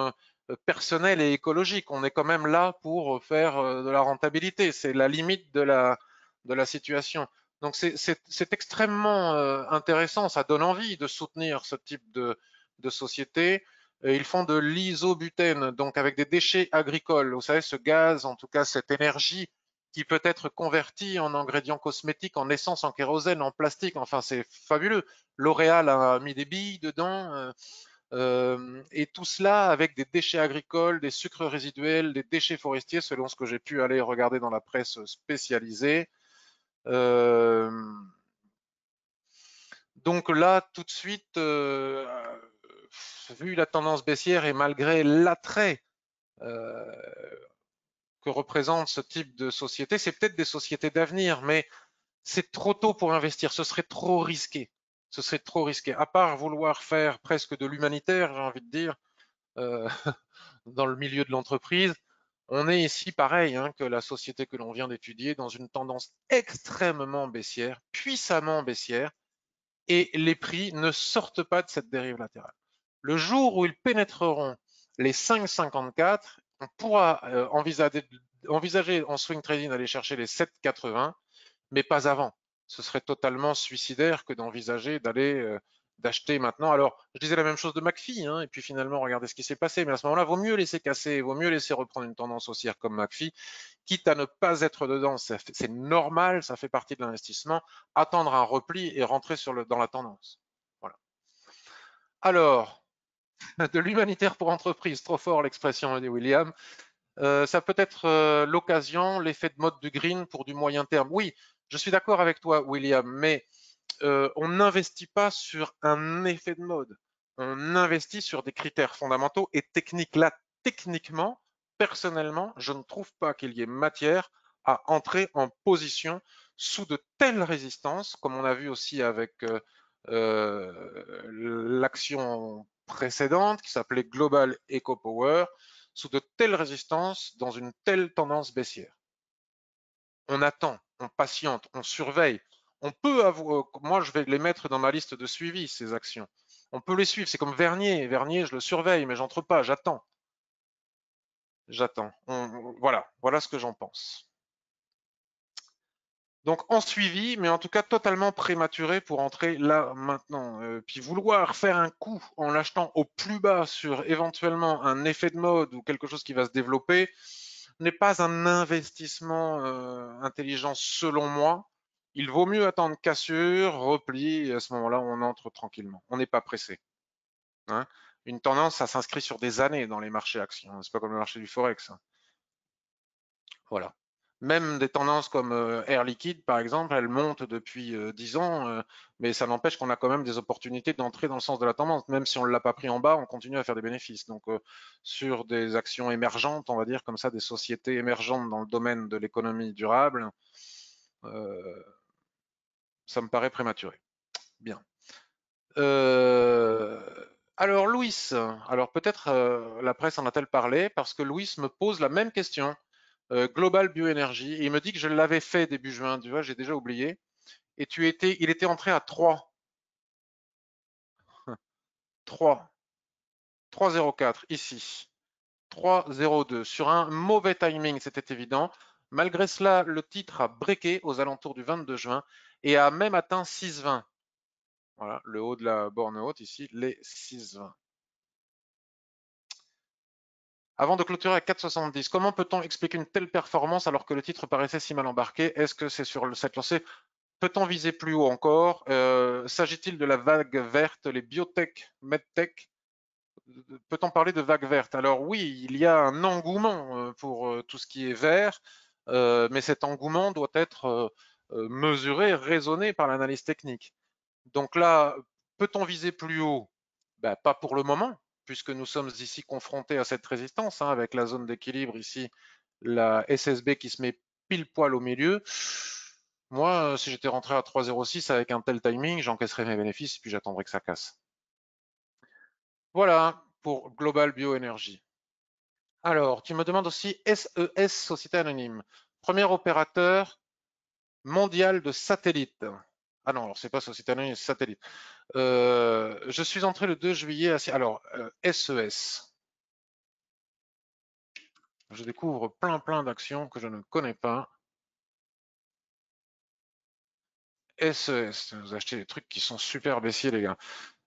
euh, personnelle et écologique. On est quand même là pour euh, faire de la rentabilité. C'est la limite de la, de la situation. Donc c'est extrêmement intéressant. Ça donne envie de soutenir ce type de, société. ils font de l'isobutène, donc avec des déchets agricoles. Vous savez, ce gaz, en tout cas cette énergie qui peut être convertie en ingrédients cosmétiques, en essence, en kérosène, en plastique. Enfin, c'est fabuleux. L'Oréal a mis des billes dedans. Euh, et tout cela avec des déchets agricoles, des sucres résiduels, des déchets forestiers, selon ce que j'ai pu aller regarder dans la presse spécialisée. Euh, donc là, tout de suite, euh, vu la tendance baissière et malgré l'attrait que représente ce type de société, c'est peut-être des sociétés d'avenir, mais c'est trop tôt pour investir, ce serait trop risqué ce serait trop risqué. À part vouloir faire presque de l'humanitaire, j'ai envie de dire, euh, dans le milieu de l'entreprise, on est ici pareil hein, que la société que l'on vient d'étudier, dans une tendance extrêmement baissière, puissamment baissière, et les prix ne sortent pas de cette dérive latérale. Le jour où ils pénétreront les 5,54, on pourra euh, envisager en swing trading d'aller chercher les 7,80, mais pas avant ce serait totalement suicidaire que d'envisager d'aller euh, d'acheter maintenant. Alors, je disais la même chose de McPhee, hein, et puis finalement, regardez ce qui s'est passé. Mais à ce moment-là, vaut mieux laisser casser, vaut mieux laisser reprendre une tendance haussière comme McPhee, quitte à ne pas être dedans. C'est normal, ça fait partie de l'investissement. Attendre un repli et rentrer dans la tendance. Voilà. Alors, de l'humanitaire pour entreprise, trop fort l'expression de William. Euh, ça peut être euh, l'occasion, l'effet de mode du green pour du moyen terme. Oui, je suis d'accord avec toi, William, mais euh, on n'investit pas sur un effet de mode. On investit sur des critères fondamentaux et techniques. Là, techniquement, personnellement, je ne trouve pas qu'il y ait matière à entrer en position sous de telles résistances, comme on a vu aussi avec euh, euh, l'action précédente qui s'appelait Global Eco Power, sous de telles résistances, dans une telle tendance baissière. On attend on patiente, on surveille. On peut avoir, euh, moi je vais les mettre dans ma liste de suivi, ces actions. On peut les suivre, c'est comme Vernier. Vernier, je le surveille, mais j'entre pas, j'attends. J'attends. Voilà, voilà ce que j'en pense. Donc en suivi, mais en tout cas totalement prématuré pour entrer là maintenant. Euh, puis vouloir faire un coup en l'achetant au plus bas sur éventuellement un effet de mode ou quelque chose qui va se développer, n'est pas un investissement euh, intelligent selon moi. Il vaut mieux attendre cassure, repli, et à ce moment-là, on entre tranquillement. On n'est pas pressé. Hein. Une tendance, ça s'inscrit sur des années dans les marchés actions. C'est pas comme le marché du Forex. Hein. Voilà même des tendances comme euh, Air Liquide, par exemple, elles montent depuis 10 euh, ans, euh, mais ça n'empêche qu'on a quand même des opportunités d'entrer dans le sens de la tendance. Même si on ne l'a pas pris en bas, on continue à faire des bénéfices. Donc, sur des actions émergentes, on va dire comme ça, des sociétés émergentes dans le domaine de l'économie durable, ça me paraît prématuré. Bien. alors, Louis, alors peut-être la presse en a-t-elle parlé, parce que Louis me pose la même question. Euh, Global Bioénergie. il me dit que je l'avais fait début juin, tu vois, j'ai déjà oublié. Et tu étais, il était entré à 3. 3. 3,04 ici. 3,02 sur un mauvais timing, c'était évident. Malgré cela, le titre a breaké aux alentours du 22 juin et a même atteint 6,20. Voilà, le haut de la borne haute ici, les 6,20. Avant de clôturer à 4,70, comment peut-on expliquer une telle performance alors que le titre paraissait si mal embarqué Est-ce que c'est sur le site lancé Peut-on viser plus haut encore euh, S'agit-il de la vague verte, les biotech, medtech Peut-on parler de vague verte Alors oui, il y a un engouement euh, pour euh, tout ce qui est vert, mais cet engouement doit être mesuré, raisonné par l'analyse technique. Donc là, peut-on viser plus haut ben, Pas pour le moment, puisque nous sommes ici confrontés à cette résistance, hein, avec la zone d'équilibre ici, la SSB qui se met pile poil au milieu. Moi, euh, si j'étais rentré à 3,06 avec un tel timing, j'encaisserais mes bénéfices et puis j'attendrais que ça casse. Voilà pour Global Bioénergie. Alors, tu me demandes aussi SES, e Société Anonyme, premier opérateur mondial de satellites. Ah non, alors c'est pas Société satellite. Euh, je suis entré le 2 juillet à... Alors, SES. Euh, e je découvre plein plein d'actions que je ne connais pas. SES, e vous achetez des trucs qui sont super baissiers les gars.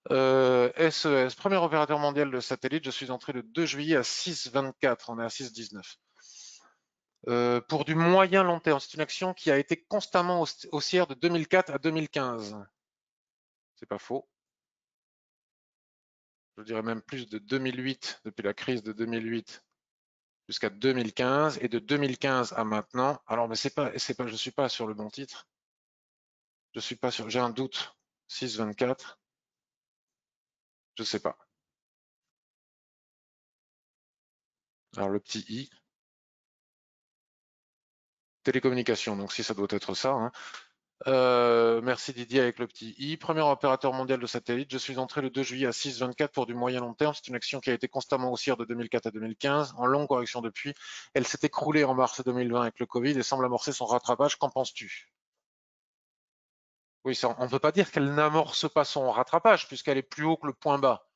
SES, euh, e premier opérateur mondial de satellite, je suis entré le 2 juillet à 6,24, on est à 6,19. Euh, pour du moyen long terme. C'est une action qui a été constamment haussière de 2004 à 2015. C'est pas faux. Je dirais même plus de 2008, depuis la crise de 2008 jusqu'à 2015 et de 2015 à maintenant. Alors, mais c'est pas, c'est pas, je suis pas sur le bon titre. Je suis pas sur, j'ai un doute. 624. Je sais pas. Alors, le petit i, télécommunications. Donc si ça doit être ça. Hein. Euh, merci Didier avec le petit i. Premier opérateur mondial de satellite, je suis entré le 2 juillet à 6,24 pour du moyen long terme. C'est une action qui a été constamment haussière de 2004 à 2015, en longue correction depuis. Elle s'est écroulée en mars 2020 avec le Covid et semble amorcer son rattrapage. Qu'en penses-tu Oui, on ne peut pas dire qu'elle n'amorce pas son rattrapage puisqu'elle est plus haut que le point bas.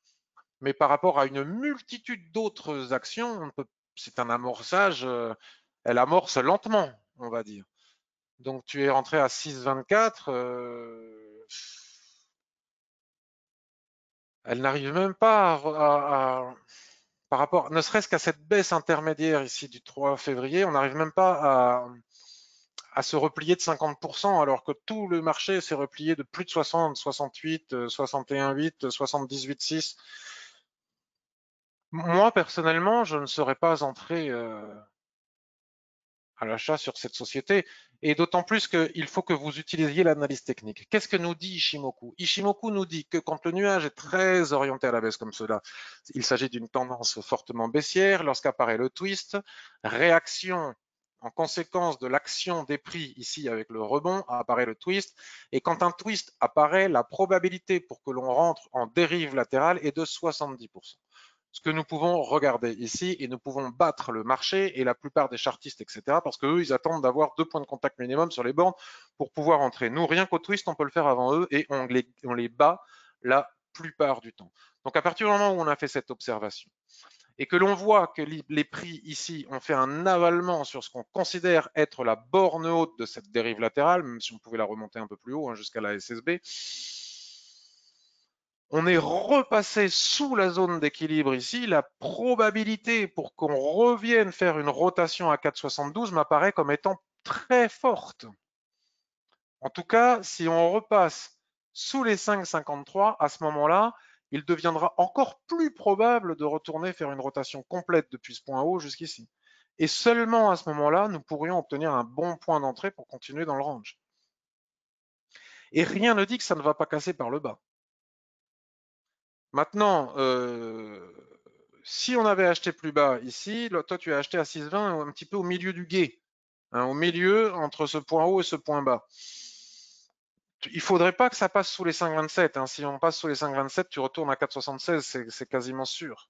Mais par rapport à une multitude d'autres actions, c'est un amorçage, euh, elle amorce lentement on va dire. Donc tu es rentré à 6,24. Euh, elle n'arrive même pas à, par rapport, ne serait-ce qu'à cette baisse intermédiaire ici du 3 février, on n'arrive même pas à, se replier de 50%, alors que tout le marché s'est replié de plus de 60, 68, 61,8, 78,6. Moi, personnellement, je ne serais pas entré euh, à l'achat sur cette société, et d'autant plus qu'il faut que vous utilisiez l'analyse technique. Qu'est-ce que nous dit Ishimoku Ishimoku nous dit que quand le nuage est très orienté à la baisse comme cela, il s'agit d'une tendance fortement baissière. Lorsqu'apparaît le twist, réaction en conséquence de l'action des prix ici avec le rebond, apparaît le twist. Et quand un twist apparaît, la probabilité pour que l'on rentre en dérive latérale est de 70% ce que nous pouvons regarder ici et nous pouvons battre le marché et la plupart des chartistes, etc. Parce qu'eux, ils attendent d'avoir deux points de contact minimum sur les bornes pour pouvoir entrer. Nous, rien qu'au twist, on peut le faire avant eux et on les, bat la plupart du temps. Donc à partir du moment où on a fait cette observation et que l'on voit que les prix ici ont fait un avalement sur ce qu'on considère être la borne haute de cette dérive latérale, même si on pouvait la remonter un peu plus haut hein, jusqu'à la SSB, on est repassé sous la zone d'équilibre ici, la probabilité pour qu'on revienne faire une rotation à 4,72 m'apparaît comme étant très forte. En tout cas, si on repasse sous les 5,53, à ce moment-là, il deviendra encore plus probable de retourner faire une rotation complète depuis ce point haut jusqu'ici. Et seulement à ce moment-là, nous pourrions obtenir un bon point d'entrée pour continuer dans le range. Et rien ne dit que ça ne va pas casser par le bas. Maintenant, euh, si on avait acheté plus bas ici, toi tu as acheté à 6,20, un petit peu au milieu du guet, hein, au milieu entre ce point haut et ce point bas. Il faudrait pas que ça passe sous les 5,27. Hein. Si on passe sous les 5,27, tu retournes à 4,76, c'est quasiment sûr.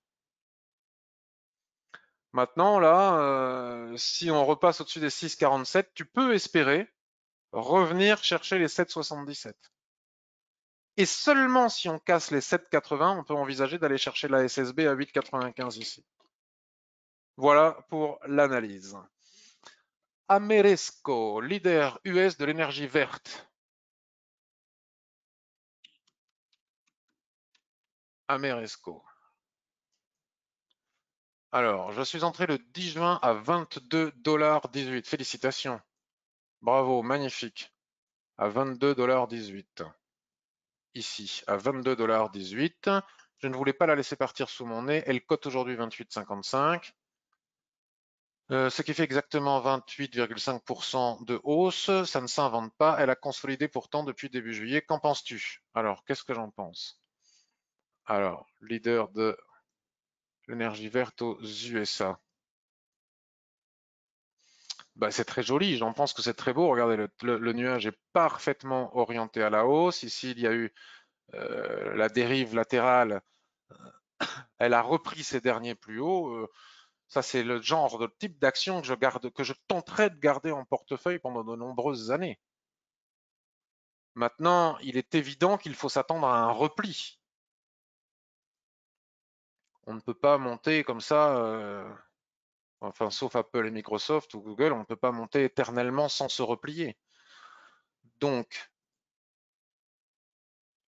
Maintenant, là, euh, si on repasse au-dessus des 6,47, tu peux espérer revenir chercher les 7,77. Et seulement si on casse les 7,80, on peut envisager d'aller chercher la SSB à 8,95 ici. Voilà pour l'analyse. Ameresco, leader US de l'énergie verte. Ameresco. Alors, je suis entré le 10 juin à 22,18$. Félicitations. Bravo, magnifique. À 22,18$ ici à 22,18$. Je ne voulais pas la laisser partir sous mon nez. Elle cote aujourd'hui 28,55. Euh, ce qui fait exactement 28,5% de hausse, ça ne s'invente pas. Elle a consolidé pourtant depuis début juillet. Qu'en penses-tu Alors, qu'est-ce que j'en pense Alors, leader de l'énergie verte aux USA. Bah, c'est très joli, j'en pense que c'est très beau. Regardez, le, nuage est parfaitement orienté à la hausse. Ici, il y a eu euh, la dérive latérale, euh, elle a repris ses derniers plus hauts. Euh, ça, c'est le genre de type d'action que je garde, tenterai de garder en portefeuille pendant de nombreuses années. Maintenant, il est évident qu'il faut s'attendre à un repli. On ne peut pas monter comme ça. Enfin, sauf Apple et Microsoft ou Google, on ne peut pas monter éternellement sans se replier. Donc,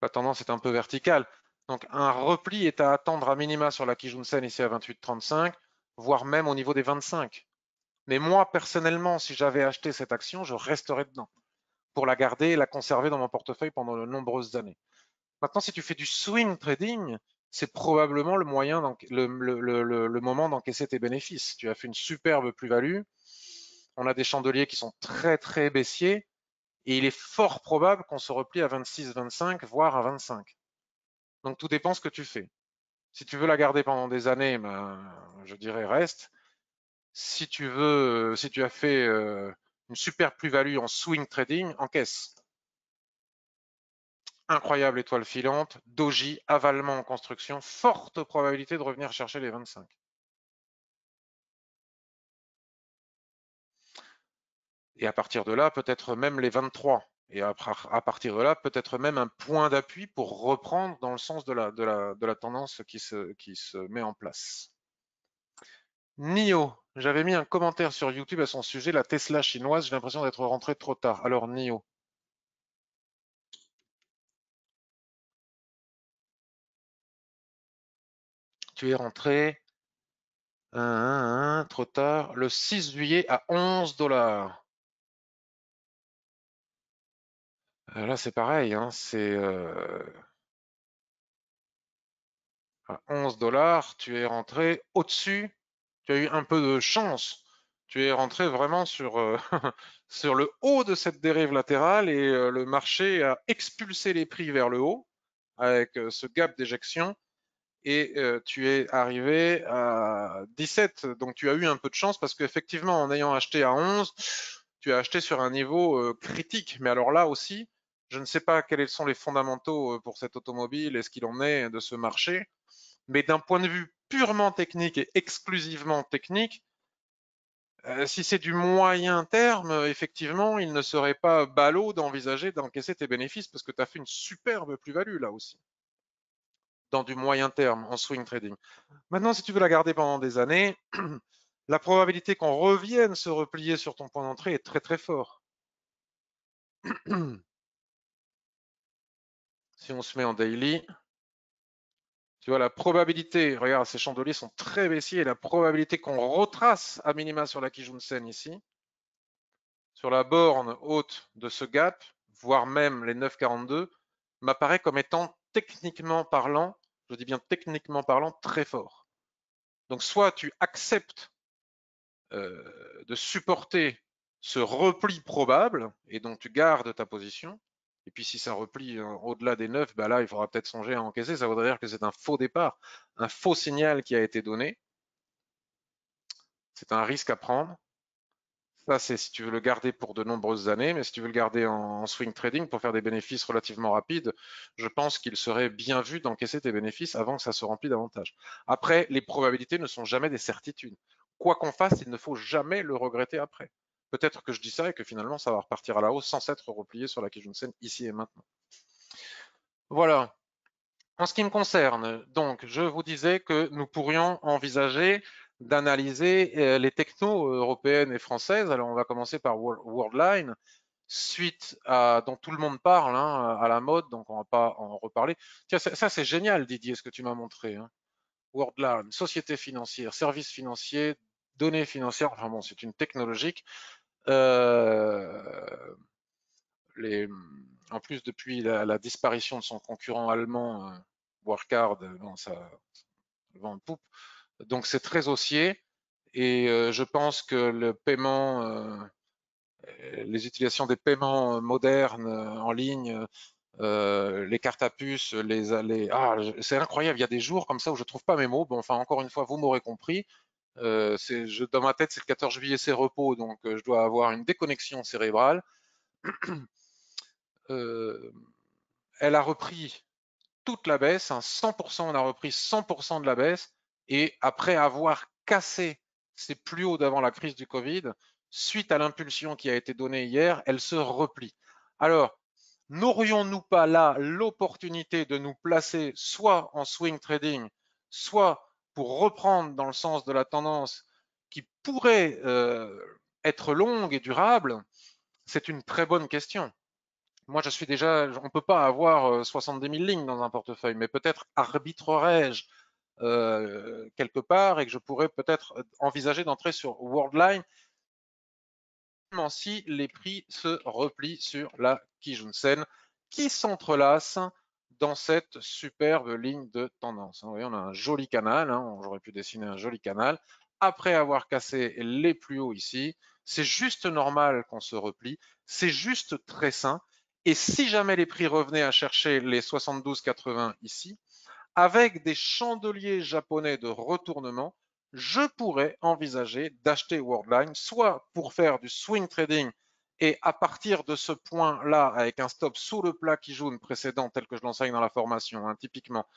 la tendance est un peu verticale. Donc, un repli est à attendre à minima sur la Kijunsen ici à 28,35, voire même au niveau des 25. Mais moi, personnellement, si j'avais acheté cette action, je resterais dedans pour la garder et la conserver dans mon portefeuille pendant de nombreuses années. Maintenant, si tu fais du swing trading, c'est probablement le moyen, le, le, moment d'encaisser tes bénéfices. Tu as fait une superbe plus-value. On a des chandeliers qui sont très, très baissiers. Et il est fort probable qu'on se replie à 26, 25, voire à 25. Donc tout dépend ce que tu fais. Si tu veux la garder pendant des années, ben, je dirais reste. Si tu veux, euh, si tu as fait euh, une superbe plus-value en swing trading, encaisse incroyable étoile filante, Doji, avalement en construction, forte probabilité de revenir chercher les 25. Et à partir de là, peut-être même les 23. Et à, partir de là, peut-être même un point d'appui pour reprendre dans le sens de la, tendance qui qui se met en place. Nio, j'avais mis un commentaire sur YouTube à son sujet, la Tesla chinoise, j'ai l'impression d'être rentré trop tard. Alors Nio, tu es rentré trop tard le 6 juillet à 11 dollars. Euh, là, c'est pareil, hein, c'est euh, à 11 dollars, tu es rentré au-dessus, tu as eu un peu de chance, tu es rentré vraiment sur, euh, sur le haut de cette dérive latérale et le marché a expulsé les prix vers le haut avec ce gap d'éjection et euh, tu es arrivé à 17. Donc tu as eu un peu de chance parce qu'effectivement, en ayant acheté à 11, tu as acheté sur un niveau euh, critique. Mais alors là aussi, je ne sais pas quels sont les fondamentaux euh, pour cette automobile et ce qu'il en est de ce marché. Mais d'un point de vue purement technique et exclusivement technique, si c'est du moyen terme, effectivement, il ne serait pas ballot d'envisager d'encaisser tes bénéfices parce que tu as fait une superbe plus-value là aussi dans du moyen terme, en swing trading. Maintenant, si tu veux la garder pendant des années, la probabilité qu'on revienne se replier sur ton point d'entrée est très très fort. si on se met en daily, tu vois, la probabilité, regarde, ces chandeliers sont très baissiers, la probabilité qu'on retrace à minima sur la Sen ici, sur la borne haute de ce gap, voire même les 9,42, m'apparaît comme étant techniquement parlant je dis bien techniquement parlant, très fort. Donc soit tu acceptes euh, de supporter ce repli probable, et donc tu gardes ta position, et puis si ça replie euh, au-delà des 9, bah là, il faudra peut-être songer à encaisser, ça voudrait dire que c'est un faux départ, un faux signal qui a été donné. C'est un risque à prendre. Ça, c'est si tu veux le garder pour de nombreuses années, mais si tu veux le garder en, swing trading pour faire des bénéfices relativement rapides, je pense qu'il serait bien vu d'encaisser tes bénéfices avant que ça se remplit davantage. Après, les probabilités ne sont jamais des certitudes. Quoi qu'on fasse, il ne faut jamais le regretter après. Peut-être que je dis ça et que finalement, ça va repartir à la hausse sans s'être replié sur la scène ici et maintenant. Voilà. En ce qui me concerne, donc, je vous disais que nous pourrions envisager d'analyser euh, les technos européennes et françaises. Alors, on va commencer par Worldline. Suite à dont tout le monde parle, hein, à la mode, donc on va pas en reparler. Tiens, ça, c'est génial, Didier, ce que tu m'as montré. Hein. Worldline, société financière, services financiers, données financières. Enfin bon, c'est une technologique. Euh, les, en plus, depuis la, disparition de son concurrent allemand, euh, WorkCard, bon, ça vend le poupe. Donc c'est très haussier et euh, je pense que le paiement, euh, les utilisations des paiements euh, modernes en ligne, les cartes à puce, les, ah, c'est incroyable. Il y a des jours comme ça où je ne trouve pas mes mots. Bon, enfin encore une fois, vous m'aurez compris. dans ma tête, c'est le 14 juillet, c'est repos, donc je dois avoir une déconnexion cérébrale. elle a repris toute la baisse, 100%, hein, on a repris 100% de la baisse. Et après avoir cassé ses plus hauts d'avant la crise du Covid, suite à l'impulsion qui a été donnée hier, elle se replie. Alors, n'aurions-nous pas là l'opportunité de nous placer soit en swing trading, soit pour reprendre dans le sens de la tendance qui pourrait euh, être longue et durable C'est une très bonne question. Moi, je suis déjà, on ne peut pas avoir 70 euh, 000 lignes dans un portefeuille, mais peut-être arbitrerais je euh, quelque part et que je pourrais peut-être euh, envisager d'entrer sur Worldline si les prix se replient sur la Kijunsen qui s'entrelacent dans cette superbe ligne de tendance. on a un joli canal, hein, j'aurais pu dessiner un joli canal. Après avoir cassé les plus hauts ici, c'est juste normal qu'on se replie, c'est juste très sain. Et si jamais les prix revenaient à chercher les 72,80 ici, avec des chandeliers japonais de retournement, je pourrais envisager d'acheter Worldline, soit pour faire du swing trading et à partir de ce point-là, avec un stop sous le plat qui précédent, tel que je l'enseigne dans la formation, hein, typiquement,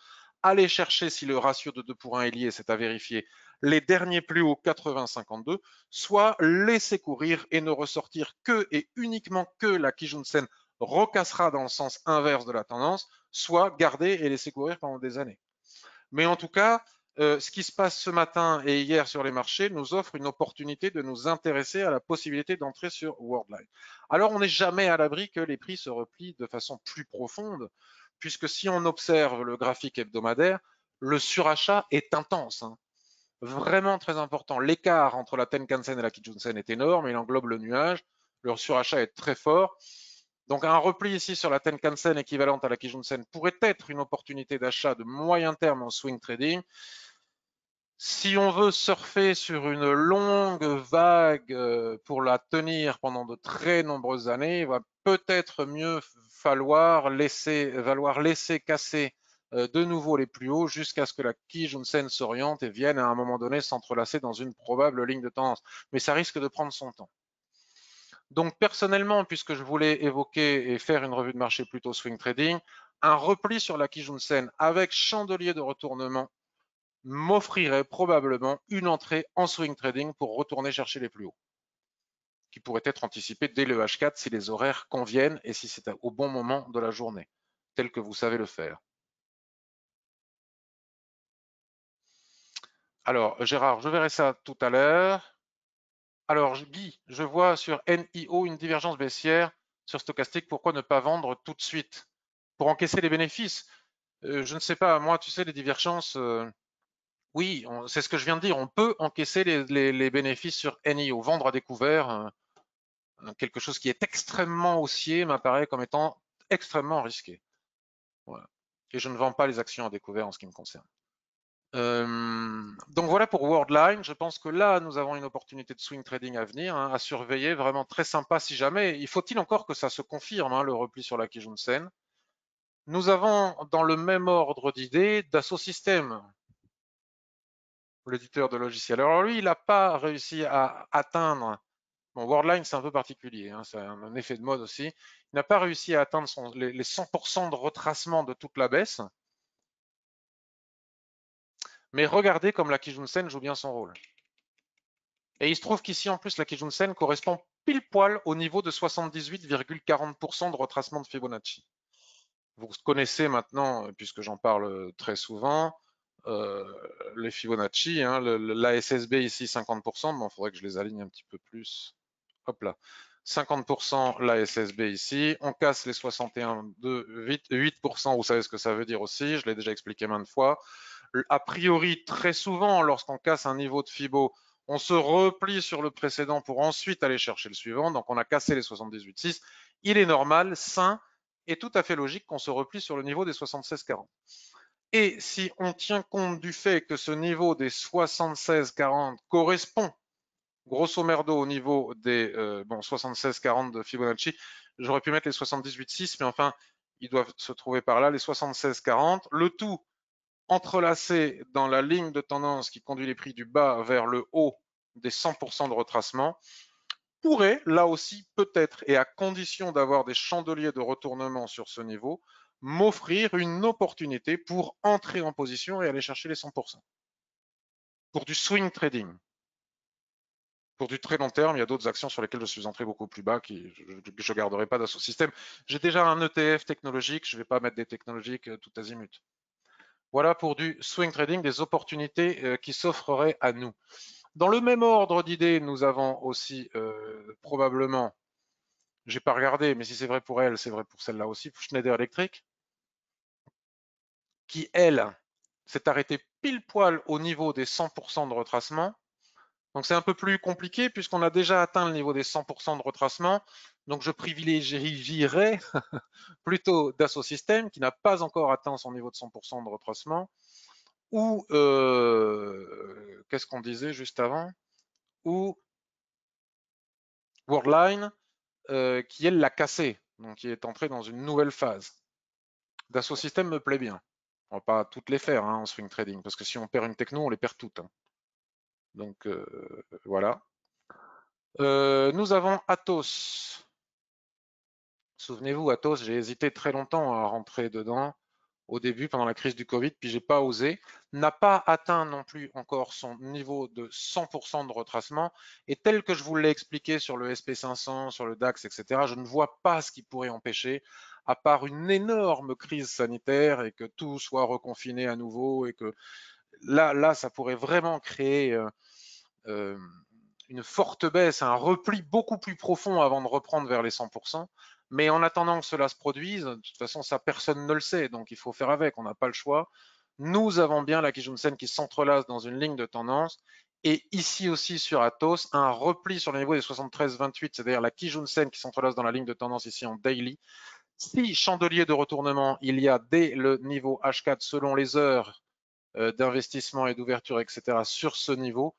aller chercher si le ratio de 2 pour 1 est lié, c'est à vérifier, les derniers plus hauts 80-52, soit laisser courir et ne ressortir que et uniquement que la Kijun-sen recassera dans le sens inverse de la tendance, soit garder et laisser courir pendant des années. Mais en tout cas, euh, ce qui se passe ce matin et hier sur les marchés nous offre une opportunité de nous intéresser à la possibilité d'entrer sur Worldline. Alors on n'est jamais à l'abri que les prix se replient de façon plus profonde, puisque si on observe le graphique hebdomadaire, le surachat est intense. Hein. Vraiment très important. L'écart entre la Tenkan-sen et la kijun est énorme, il englobe le nuage. Le surachat est très fort. Donc un repli ici sur la Tenkan-sen équivalente à la Kijun-sen pourrait être une opportunité d'achat de moyen terme en swing trading. Si on veut surfer sur une longue vague euh, pour la tenir pendant de très nombreuses années, il va peut-être mieux falloir laisser, laisser casser euh, de nouveau les plus hauts jusqu'à ce que la Kijun Sen s'oriente et vienne à un moment donné s'entrelacer dans une probable ligne de tendance. Mais ça risque de prendre son temps. Donc personnellement, puisque je voulais évoquer et faire une revue de marché plutôt swing trading, un repli sur la Kijunsen avec chandelier de retournement m'offrirait probablement une entrée en swing trading pour retourner chercher les plus hauts, qui pourrait être anticipé dès le H4 si les horaires conviennent et si c'est au bon moment de la journée, tel que vous savez le faire. Alors, Gérard, je verrai ça tout à l'heure. Alors, Guy, je vois sur NIO une divergence baissière sur stochastique. Pourquoi ne pas vendre tout de suite pour encaisser les bénéfices euh, Je ne sais pas. Moi, tu sais, les divergences, euh, oui, c'est ce que je viens de dire. On peut encaisser les, bénéfices sur NIO, vendre à découvert. Euh, quelque chose qui est extrêmement haussier m'apparaît comme étant extrêmement risqué. Et je ne vends pas les actions à découvert en ce qui me concerne. Euh, donc voilà pour Worldline. Je pense que là, nous avons une opportunité de swing trading à venir, hein, à surveiller, vraiment très sympa si jamais. Il faut-il encore que ça se confirme, hein, le repli sur la Kijun Sen. Nous avons dans le même ordre d'idées Dassault Systèmes, l'éditeur de logiciels. Alors lui, il n'a pas réussi à atteindre. Bon, Worldline, c'est un peu particulier, hein, c'est un effet de mode aussi. Il n'a pas réussi à atteindre les 100% de retracement de toute la baisse. Mais regardez comme la Kijun-sen joue bien son rôle. Et il se trouve qu'ici, en plus, la Kijun-sen correspond pile poil au niveau de 78,40% de retracement de Fibonacci. Vous connaissez maintenant, puisque j'en parle très souvent, euh, les Fibonacci, hein, la SSB ici 50%, bon, il faudrait que je les aligne un petit peu plus. Hop là. 50% la SSB ici, on casse les 61,8%. vous savez ce que ça veut dire aussi, je l'ai déjà expliqué maintes fois a priori très souvent, lorsqu'on casse un niveau de FIBO, on se replie sur le précédent pour ensuite aller chercher le suivant. Donc on a cassé les 78,6. Il est normal, sain et tout à fait logique qu'on se replie sur le niveau des 76,40. Et si on tient compte du fait que ce niveau des 76,40 correspond grosso merdo au niveau des euh, bon, 76,40 de Fibonacci, j'aurais pu mettre les 78,6, mais enfin, ils doivent se trouver par là, les 76,40. Le tout entrelacé dans la ligne de tendance qui conduit les prix du bas vers le haut des 100% de retracement, pourrait, là aussi, peut-être, et à condition d'avoir des chandeliers de retournement sur ce niveau, m'offrir une opportunité pour entrer en position et aller chercher les 100%. Pour du swing trading. Pour du très long terme, il y a d'autres actions sur lesquelles je suis entré beaucoup plus bas qui je ne garderai pas dans ce système. J'ai déjà un ETF technologique, je ne vais pas mettre des technologiques euh, tout azimut. Voilà pour du swing trading, des opportunités euh, qui s'offreraient à nous. Dans le même ordre d'idées, nous avons aussi euh, probablement, j'ai pas regardé, mais si c'est vrai pour elle, c'est vrai pour celle-là aussi, Schneider Electric, qui elle s'est arrêtée pile poil au niveau des 100% de retracement donc c'est un peu plus compliqué puisqu'on a déjà atteint le niveau des 100% de retracement. Donc je privilégierais plutôt Dassault System, qui n'a pas encore atteint son niveau de 100% de retracement. Ou, euh, qu'est-ce qu'on disait juste avant Ou Worldline euh, qui, elle, l'a cassé. Donc qui est entré dans une nouvelle phase. Dassault System me plaît bien. On ne va pas toutes les faire hein, en swing trading parce que si on perd une techno, on les perd toutes. Hein. Donc euh, voilà. Euh, nous avons Atos. Souvenez-vous, Atos, j'ai hésité très longtemps à rentrer dedans au début pendant la crise du Covid, puis j'ai pas osé, n'a pas atteint non plus encore son niveau de 100% de retracement. Et tel que je vous l'ai expliqué sur le SP500, sur le DAX, etc., je ne vois pas ce qui pourrait empêcher, à part une énorme crise sanitaire et que tout soit reconfiné à nouveau et que là, là, ça pourrait vraiment créer euh, euh, une forte baisse, un repli beaucoup plus profond avant de reprendre vers les 100%. Mais en attendant que cela se produise, de toute façon, ça, personne ne le sait. Donc, il faut faire avec. On n'a pas le choix. Nous avons bien la Kijunsen qui s'entrelace dans une ligne de tendance. Et ici aussi sur Atos, un repli sur le niveau des 73-28, c'est-à-dire la Kijunsen qui s'entrelace dans la ligne de tendance ici en daily. Si chandelier de retournement, il y a dès le niveau H4 selon les heures euh, d'investissement et d'ouverture, etc., sur ce niveau,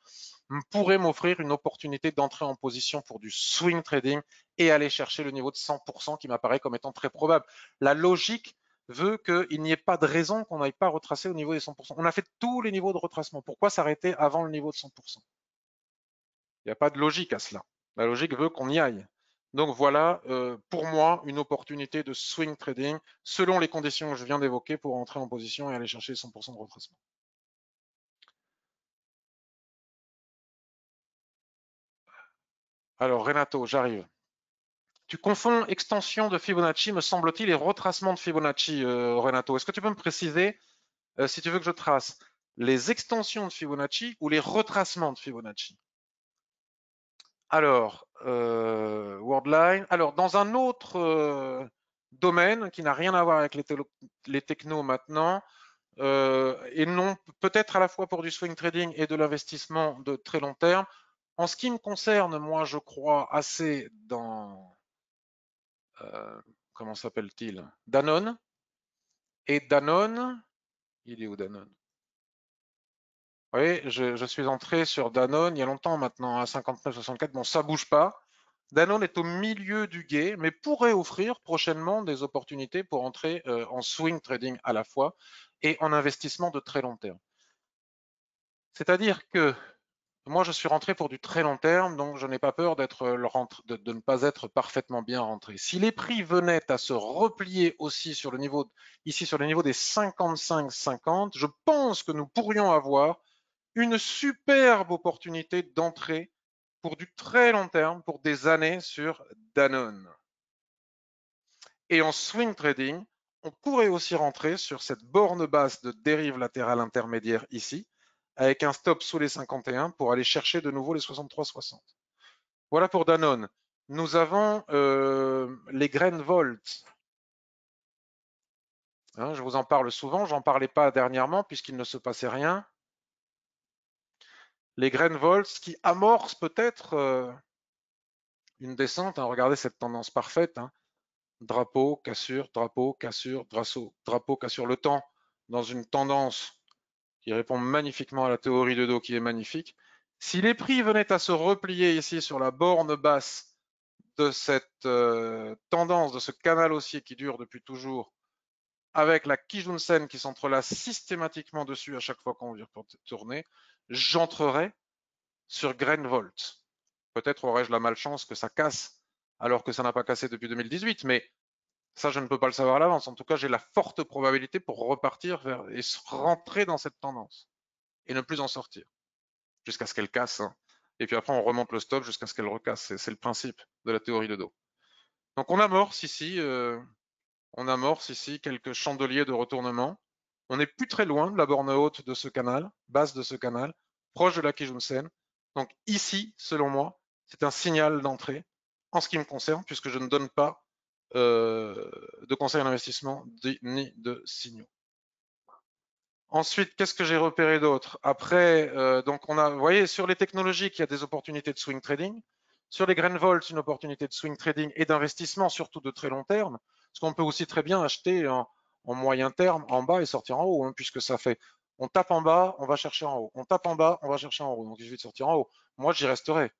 pourrait m'offrir une opportunité d'entrer en position pour du swing trading et aller chercher le niveau de 100% qui m'apparaît comme étant très probable. La logique veut qu'il n'y ait pas de raison qu'on n'aille pas retracer au niveau des 100%. On a fait tous les niveaux de retracement. Pourquoi s'arrêter avant le niveau de 100% Il n'y a pas de logique à cela. La logique veut qu'on y aille. Donc voilà, euh, pour moi, une opportunité de swing trading selon les conditions que je viens d'évoquer pour entrer en position et aller chercher 100% de retracement. Alors, Renato, j'arrive. Tu confonds extension de Fibonacci, me semble-t-il, et retracement de Fibonacci, euh, Renato. Est-ce que tu peux me préciser, euh, si tu veux que je trace, les extensions de Fibonacci ou les retracements de Fibonacci Alors, euh, Wordline. Alors, dans un autre domaine qui n'a rien à voir avec les, les technos maintenant, et non peut-être à la fois pour du swing trading et de l'investissement de très long terme, en ce qui me concerne, moi, je crois assez dans. Euh, comment s'appelle-t-il Danone. Et Danone. Il est où Danone Oui, je, je, suis entré sur Danone il y a longtemps maintenant, à 59, 64. Bon, ça bouge pas. Danone est au milieu du guet, mais pourrait offrir prochainement des opportunités pour entrer euh, en swing trading à la fois et en investissement de très long terme. C'est-à-dire que moi, je suis rentré pour du très long terme, donc je n'ai pas peur d'être euh, de, ne pas être parfaitement bien rentré. Si les prix venaient à se replier aussi sur le niveau, ici sur le niveau des 55-50, je pense que nous pourrions avoir une superbe opportunité d'entrée pour du très long terme, pour des années sur Danone. Et en swing trading, on pourrait aussi rentrer sur cette borne basse de dérive latérale intermédiaire ici, avec un stop sous les 51 pour aller chercher de nouveau les 63,60. Voilà pour Danone. Nous avons euh, les graines volts. Hein, je vous en parle souvent, j'en parlais pas dernièrement puisqu'il ne se passait rien. Les graines volts qui amorcent peut-être euh, une descente. Hein, regardez cette tendance parfaite. Hein. Drapeau, cassure, drapeau, cassure, drapeau, cassure. Le temps dans une tendance il répond magnifiquement à la théorie de dos qui est magnifique. Si les prix venaient à se replier ici sur la borne basse de cette euh, tendance, de ce canal haussier qui dure depuis toujours, avec la Kijunsen qui s'entrelace systématiquement dessus à chaque fois qu'on vient tourner, j'entrerai sur Volt. Peut-être aurais-je la malchance que ça casse, alors que ça n'a pas cassé depuis 2018, mais ça, je ne peux pas le savoir à l'avance. En tout cas, j'ai la forte probabilité pour repartir vers, et rentrer dans cette tendance et ne plus en sortir jusqu'à ce qu'elle casse. Hein. Et puis après, on remonte le stop jusqu'à ce qu'elle recasse. C'est le principe de la théorie de dos. Donc on amorce ici, euh, on amorce ici quelques chandeliers de retournement. On n'est plus très loin de la borne haute de ce canal, base de ce canal, proche de la Kijunsen. Donc ici, selon moi, c'est un signal d'entrée en ce qui me concerne, puisque je ne donne pas euh, de conseils en investissement ni de signaux. Ensuite, qu'est-ce que j'ai repéré d'autre Après, euh, donc on a, vous voyez, sur les technologies, il y a des opportunités de swing trading. Sur les graines volts, une opportunité de swing trading et d'investissement, surtout de très long terme. Parce qu'on peut aussi très bien acheter en, moyen terme, en bas et sortir en haut, hein, puisque ça fait, on tape en bas, on va chercher en haut. On tape en bas, on va chercher en haut. Donc, je vais de sortir en haut. Moi, j'y resterai.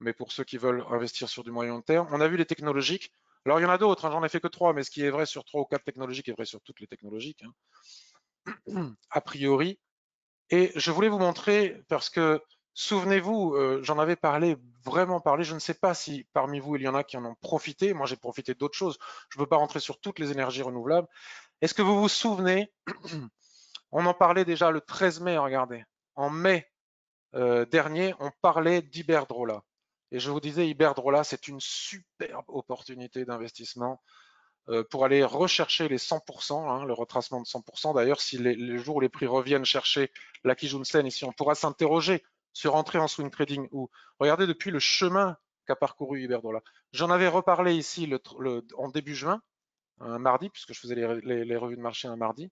Mais pour ceux qui veulent investir sur du moyen terme, on a vu les technologiques. Alors, il y en a d'autres, hein, j'en ai fait que trois, mais ce qui est vrai sur trois ou quatre technologies est vrai sur toutes les technologies, hein, a priori. Et je voulais vous montrer, parce que souvenez-vous, euh, j'en avais parlé, vraiment parlé, je ne sais pas si parmi vous, il y en a qui en ont profité, moi j'ai profité d'autres choses, je ne veux pas rentrer sur toutes les énergies renouvelables. Est-ce que vous vous souvenez, on en parlait déjà le 13 mai, regardez, en mai euh, dernier, on parlait d'Iberdrola. Et je vous disais, Iberdrola, c'est une superbe opportunité d'investissement euh, pour aller rechercher les 100%, hein, le retracement de 100%. D'ailleurs, si les, jours où les prix reviennent chercher la Kijunsen ici, on pourra s'interroger sur entrer en swing trading ou regardez depuis le chemin qu'a parcouru Iberdrola. J'en avais reparlé ici en début juin, un mardi, puisque je faisais les, les, revues de marché un mardi.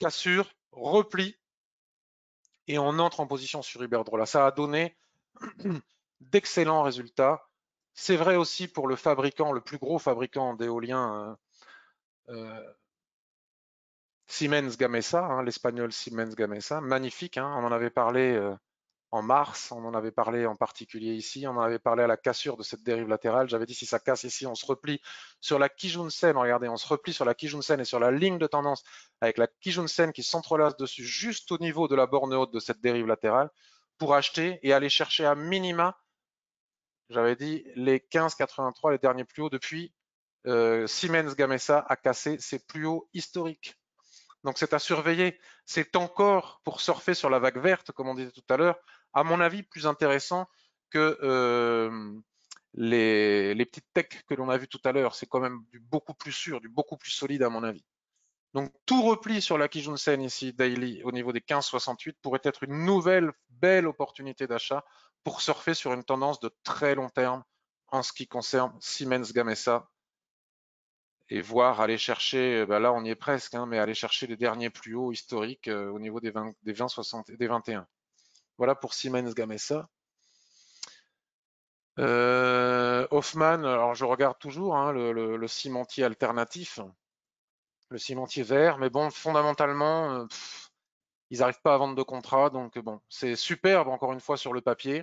Cassure, repli, et on entre en position sur Iberdrola. Ça a donné d'excellents résultats. C'est vrai aussi pour le fabricant, le plus gros fabricant d'éolien, euh, euh, Siemens Gamesa, hein, l'espagnol Siemens Gamesa, magnifique. Hein. on en avait parlé euh, en mars, on en avait parlé en particulier ici, on en avait parlé à la cassure de cette dérive latérale. J'avais dit si ça casse ici, on se replie sur la Kijunsen. Regardez, on se replie sur la Kijunsen et sur la ligne de tendance avec la Kijunsen qui s'entrelace dessus juste au niveau de la borne haute de cette dérive latérale pour acheter et aller chercher à minima j'avais dit les 15,83, les derniers plus hauts depuis euh, Siemens Gamesa a cassé ses plus hauts historiques. Donc c'est à surveiller. C'est encore pour surfer sur la vague verte, comme on disait tout à l'heure, à mon avis plus intéressant que euh, les, les, petites techs que l'on a vues tout à l'heure. C'est quand même du beaucoup plus sûr, du beaucoup plus solide à mon avis. Donc tout repli sur la Sen ici, daily, au niveau des 15,68 pourrait être une nouvelle belle opportunité d'achat pour surfer sur une tendance de très long terme en ce qui concerne Siemens Gamesa et voir aller chercher, euh, bah là on y est presque, hein, mais aller chercher les derniers plus hauts historiques euh, au niveau des 20, des des 21. Voilà pour Siemens Gamesa. Euh, Hoffman, alors je regarde toujours hein, le, cimentier alternatif, le cimentier vert, mais bon, fondamentalement, ils n'arrivent pas à vendre de contrat. Donc, euh, bon, c'est superbe, encore une fois, sur le papier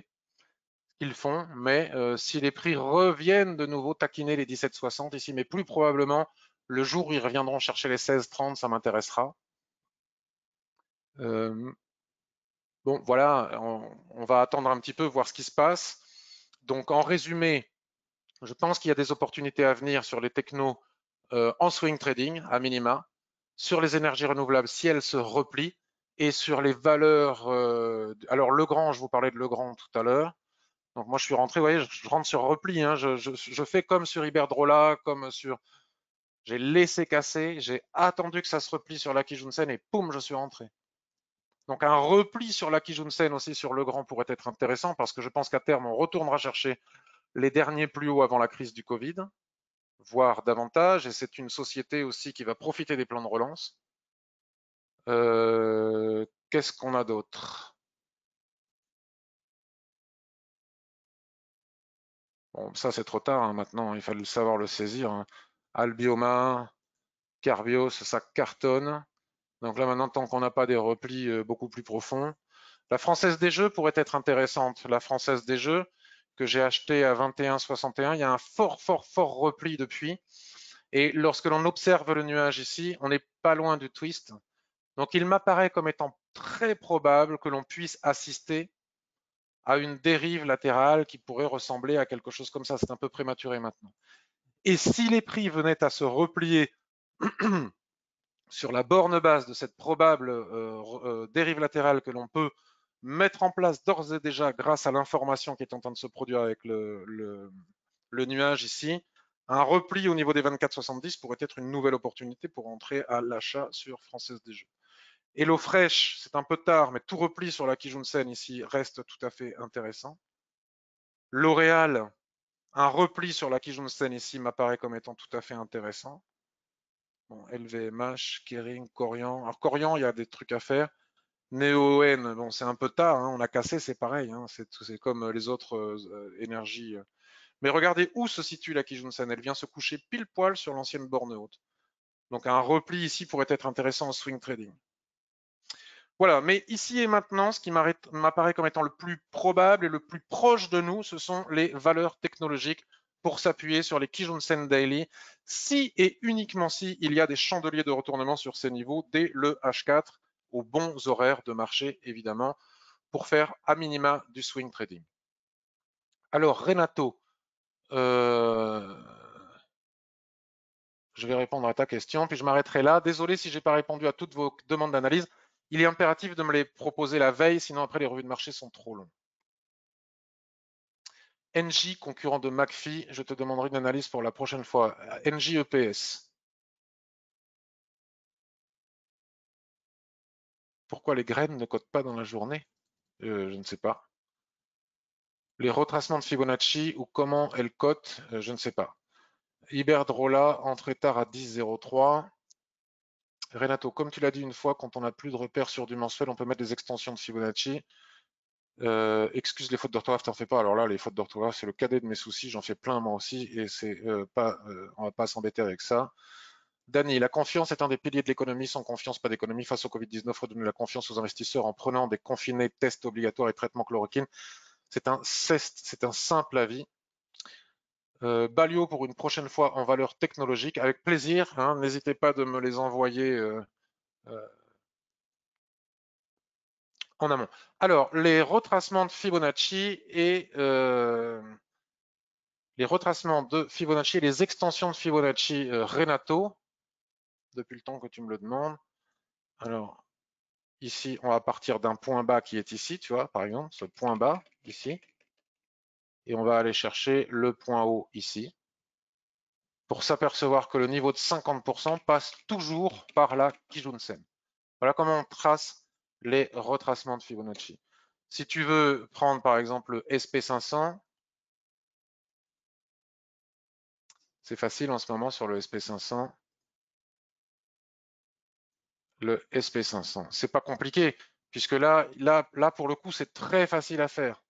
qu'ils font. Mais euh, si les prix reviennent de nouveau taquiner les 17,60 ici, mais plus probablement le jour où ils reviendront chercher les 16,30, ça m'intéressera. bon, voilà, on, va attendre un petit peu, voir ce qui se passe. Donc, en résumé, je pense qu'il y a des opportunités à venir sur les technos euh, en swing trading, à minima, sur les énergies renouvelables si elles se replient, et sur les valeurs. Euh, alors alors, Legrand, je vous parlais de Legrand tout à l'heure. Donc, moi, je suis rentré, vous voyez, je, rentre sur repli. Hein, je, fais comme sur Iberdrola, comme sur. J'ai laissé casser, j'ai attendu que ça se replie sur la Kijunsen et poum, je suis rentré. Donc, un repli sur la Kijunsen aussi sur Le Grand pourrait être intéressant parce que je pense qu'à terme, on retournera chercher les derniers plus hauts avant la crise du Covid, voire davantage. Et c'est une société aussi qui va profiter des plans de relance. Euh, qu'est-ce qu'on a d'autre Bon, ça c'est trop tard hein, maintenant, il fallait savoir le saisir. Hein. Albioma, Carbios, ça cartonne. Donc là maintenant, tant qu'on n'a pas des replis euh, beaucoup plus profonds. La française des jeux pourrait être intéressante. La française des jeux que j'ai acheté à 21,61, il y a un fort, fort, fort repli depuis. Et lorsque l'on observe le nuage ici, on n'est pas loin du twist. Donc il m'apparaît comme étant très probable que l'on puisse assister à une dérive latérale qui pourrait ressembler à quelque chose comme ça. C'est un peu prématuré maintenant. Et si les prix venaient à se replier sur la borne base de cette probable euh, euh, dérive latérale que l'on peut mettre en place d'ores et déjà grâce à l'information qui est en train de se produire avec le, nuage ici, un repli au niveau des 24,70 pourrait être une nouvelle opportunité pour entrer à l'achat sur Française des Jeux. Hello fraîche, c'est un peu tard, mais tout repli sur la Sen ici reste tout à fait intéressant. L'Oréal, un repli sur la Sen ici m'apparaît comme étant tout à fait intéressant. Bon, LVMH, Kering, Corian. Alors Corian, il y a des trucs à faire. NeoN, bon, c'est un peu tard, hein, on a cassé, c'est pareil, hein, c'est comme les autres euh, énergies. Euh. Mais regardez où se situe la Sen. Elle vient se coucher pile poil sur l'ancienne borne haute. Donc un repli ici pourrait être intéressant en swing trading. Voilà, mais ici et maintenant, ce qui m'apparaît comme étant le plus probable et le plus proche de nous, ce sont les valeurs technologiques pour s'appuyer sur les Sen Daily, si et uniquement si il y a des chandeliers de retournement sur ces niveaux dès le H4, aux bons horaires de marché, évidemment, pour faire à minima du swing trading. Alors, Renato, euh, je vais répondre à ta question, puis je m'arrêterai là. Désolé si je n'ai pas répondu à toutes vos demandes d'analyse. Il est impératif de me les proposer la veille, sinon après les revues de marché sont trop longues. NJ, concurrent de Macfi, je te demanderai une analyse pour la prochaine fois. NJEPS. EPS. Pourquoi les graines ne cotent pas dans la journée euh, Je ne sais pas. Les retracements de Fibonacci ou comment elles cotent, euh, je ne sais pas. Iberdrola, entrée tard à 10.03. Renato, comme tu l'as dit une fois, quand on n'a plus de repères sur du mensuel, on peut mettre des extensions de Fibonacci. Euh, excuse les fautes d'orthographe, t'en fais pas. Alors là, les fautes d'orthographe, c'est le cadet de mes soucis. J'en fais plein moi aussi, et c'est euh, pas, euh, on va pas s'embêter avec ça. Dany, la confiance est un des piliers de l'économie. Sans confiance, pas d'économie. Face au Covid-19, redonner la confiance aux investisseurs en prenant des confinés, tests obligatoires et traitements chloroquine. C'est un, c'est un simple avis euh, Balio pour une prochaine fois en valeur technologique. Avec plaisir, hein, n'hésitez pas de me les envoyer euh, euh, en amont. Alors, les retracements de Fibonacci et euh, les retracements de Fibonacci et les extensions de Fibonacci Renato, depuis le temps que tu me le demandes. Alors, ici, on va partir d'un point bas qui est ici, tu vois, par exemple, ce point bas, ici et on va aller chercher le point haut ici pour s'apercevoir que le niveau de 50% passe toujours par la Kijunsen. Voilà comment on trace les retracements de Fibonacci. Si tu veux prendre par exemple le SP500, c'est facile en ce moment sur le SP500. Le SP500, c'est pas compliqué puisque là, là, là pour le coup, c'est très facile à faire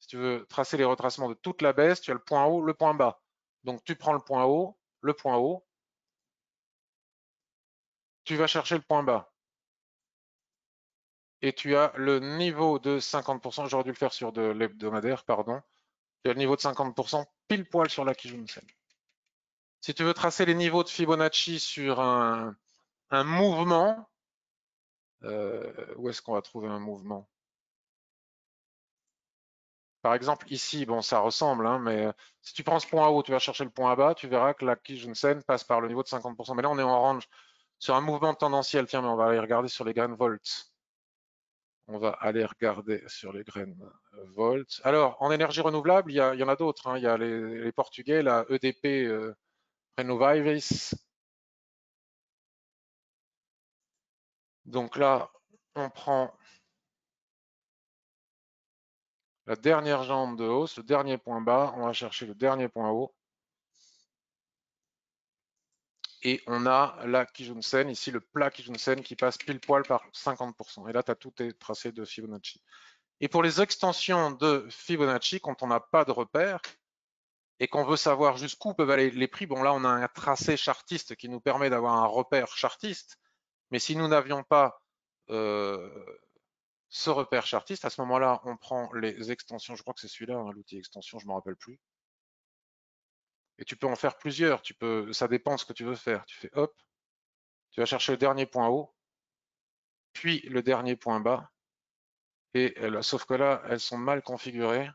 si tu veux tracer les retracements de toute la baisse, tu as le point haut, le point bas. Donc tu prends le point haut, le point haut, tu vas chercher le point bas. Et tu as le niveau de 50%, j'aurais dû le faire sur de l'hebdomadaire, pardon. Tu as le niveau de 50% pile poil sur la Kijunsen. Si tu veux tracer les niveaux de Fibonacci sur un, mouvement, euh, où est-ce qu'on va trouver un mouvement par exemple, ici, bon, ça ressemble, hein, mais euh, si tu prends ce point haut, tu vas chercher le point à bas, tu verras que la Kijunsen passe par le niveau de 50%. Mais là, on est en range sur un mouvement tendanciel. Tiens, mais on va aller regarder sur les graines volts. On va aller regarder sur les graines volts. Alors, en énergie renouvelable, il y, en a d'autres. Hein. Il y a les, Portugais, la EDP euh, Donc là, on prend la dernière jambe de hausse, le dernier point bas, on va chercher le dernier point haut. Et on a la Kijunsen, ici le plat Kijunsen qui passe pile poil par 50%. Et là, tu as tout tes tracés de Fibonacci. Et pour les extensions de Fibonacci, quand on n'a pas de repère et qu'on veut savoir jusqu'où peuvent aller les prix, bon là, on a un tracé chartiste qui nous permet d'avoir un repère chartiste. Mais si nous n'avions pas euh, ce repère chartiste. À ce moment-là, on prend les extensions. Je crois que c'est celui-là, hein, l'outil extension, je ne me rappelle plus. Et tu peux en faire plusieurs. Tu peux, ça dépend ce que tu veux faire. Tu fais hop, tu vas chercher le dernier point haut, puis le dernier point bas. Et là, sauf que là, elles sont mal configurées.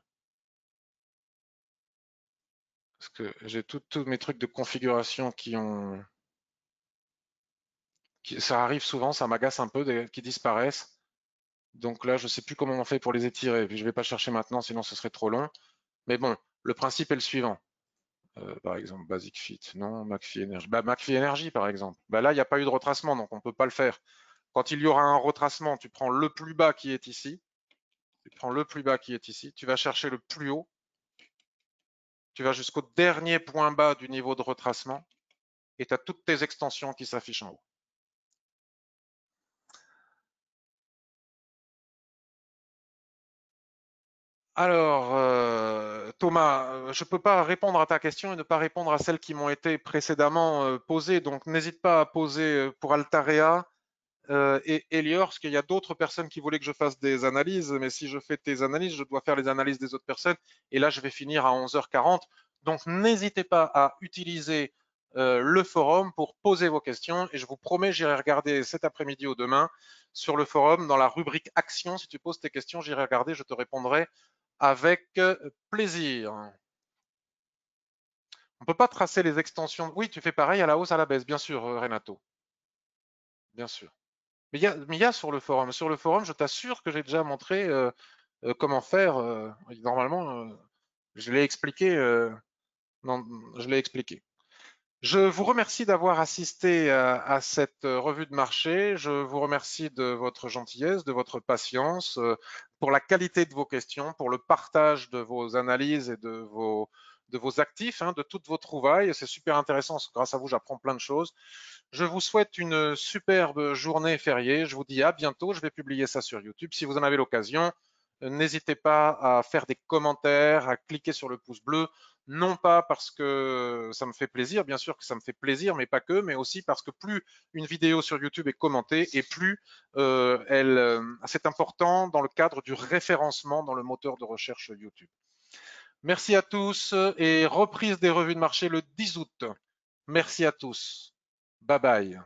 Parce que j'ai tous mes trucs de configuration qui ont. ça arrive souvent, ça m'agace un peu, qui disparaissent. Donc là, je ne sais plus comment on fait pour les étirer. je ne vais pas chercher maintenant, sinon ce serait trop long. Mais bon, le principe est le suivant. Euh, par exemple, Basic Fit, non, Macfi Energy. Bah, Energy, par exemple. Bah, là, il n'y a pas eu de retracement, donc on ne peut pas le faire. Quand il y aura un retracement, tu prends le plus bas qui est ici. Tu prends le plus bas qui est ici. Tu vas chercher le plus haut. Tu vas jusqu'au dernier point bas du niveau de retracement. Et tu as toutes tes extensions qui s'affichent en haut. Alors, euh, Thomas, euh, je ne peux pas répondre à ta question et ne pas répondre à celles qui m'ont été précédemment euh, posées. Donc, n'hésite pas à poser pour Altarea et Elior, parce qu'il y a d'autres personnes qui voulaient que je fasse des analyses. Mais si je fais tes analyses, je dois faire les analyses des autres personnes. Et là, je vais finir à 11h40. Donc, n'hésitez pas à utiliser le forum pour poser vos questions. Et je vous promets, j'irai regarder cet après-midi ou demain sur le forum, dans la rubrique Action. Si tu poses tes questions, j'irai regarder, je te répondrai avec plaisir. On ne peut pas tracer les extensions. Oui, tu fais pareil à la hausse, à la baisse, bien sûr, euh, Renato. Bien sûr. Mais il y, a sur le forum. Sur le forum, je t'assure que j'ai déjà montré comment faire. normalement, je l'ai expliqué. Non, je l'ai expliqué. Je vous remercie d'avoir assisté euh, à cette euh, revue de marché. Je vous remercie de votre gentillesse, de votre patience, euh, pour la qualité de vos questions, pour le partage de vos analyses et de vos, actifs, hein, de toutes vos trouvailles. C'est super intéressant. Grâce à vous, j'apprends plein de choses. Je vous souhaite une superbe journée fériée. Je vous dis à bientôt. Je vais publier ça sur YouTube si vous en avez l'occasion. N'hésitez pas à faire des commentaires, à cliquer sur le pouce bleu, non pas parce que ça me fait plaisir, bien sûr que ça me fait plaisir, mais pas que, mais aussi parce que plus une vidéo sur YouTube est commentée et plus euh, elle, euh, c'est important dans le cadre du référencement dans le moteur de recherche YouTube. Merci à tous et reprise des revues de marché le 10 août. Merci à tous. Bye bye.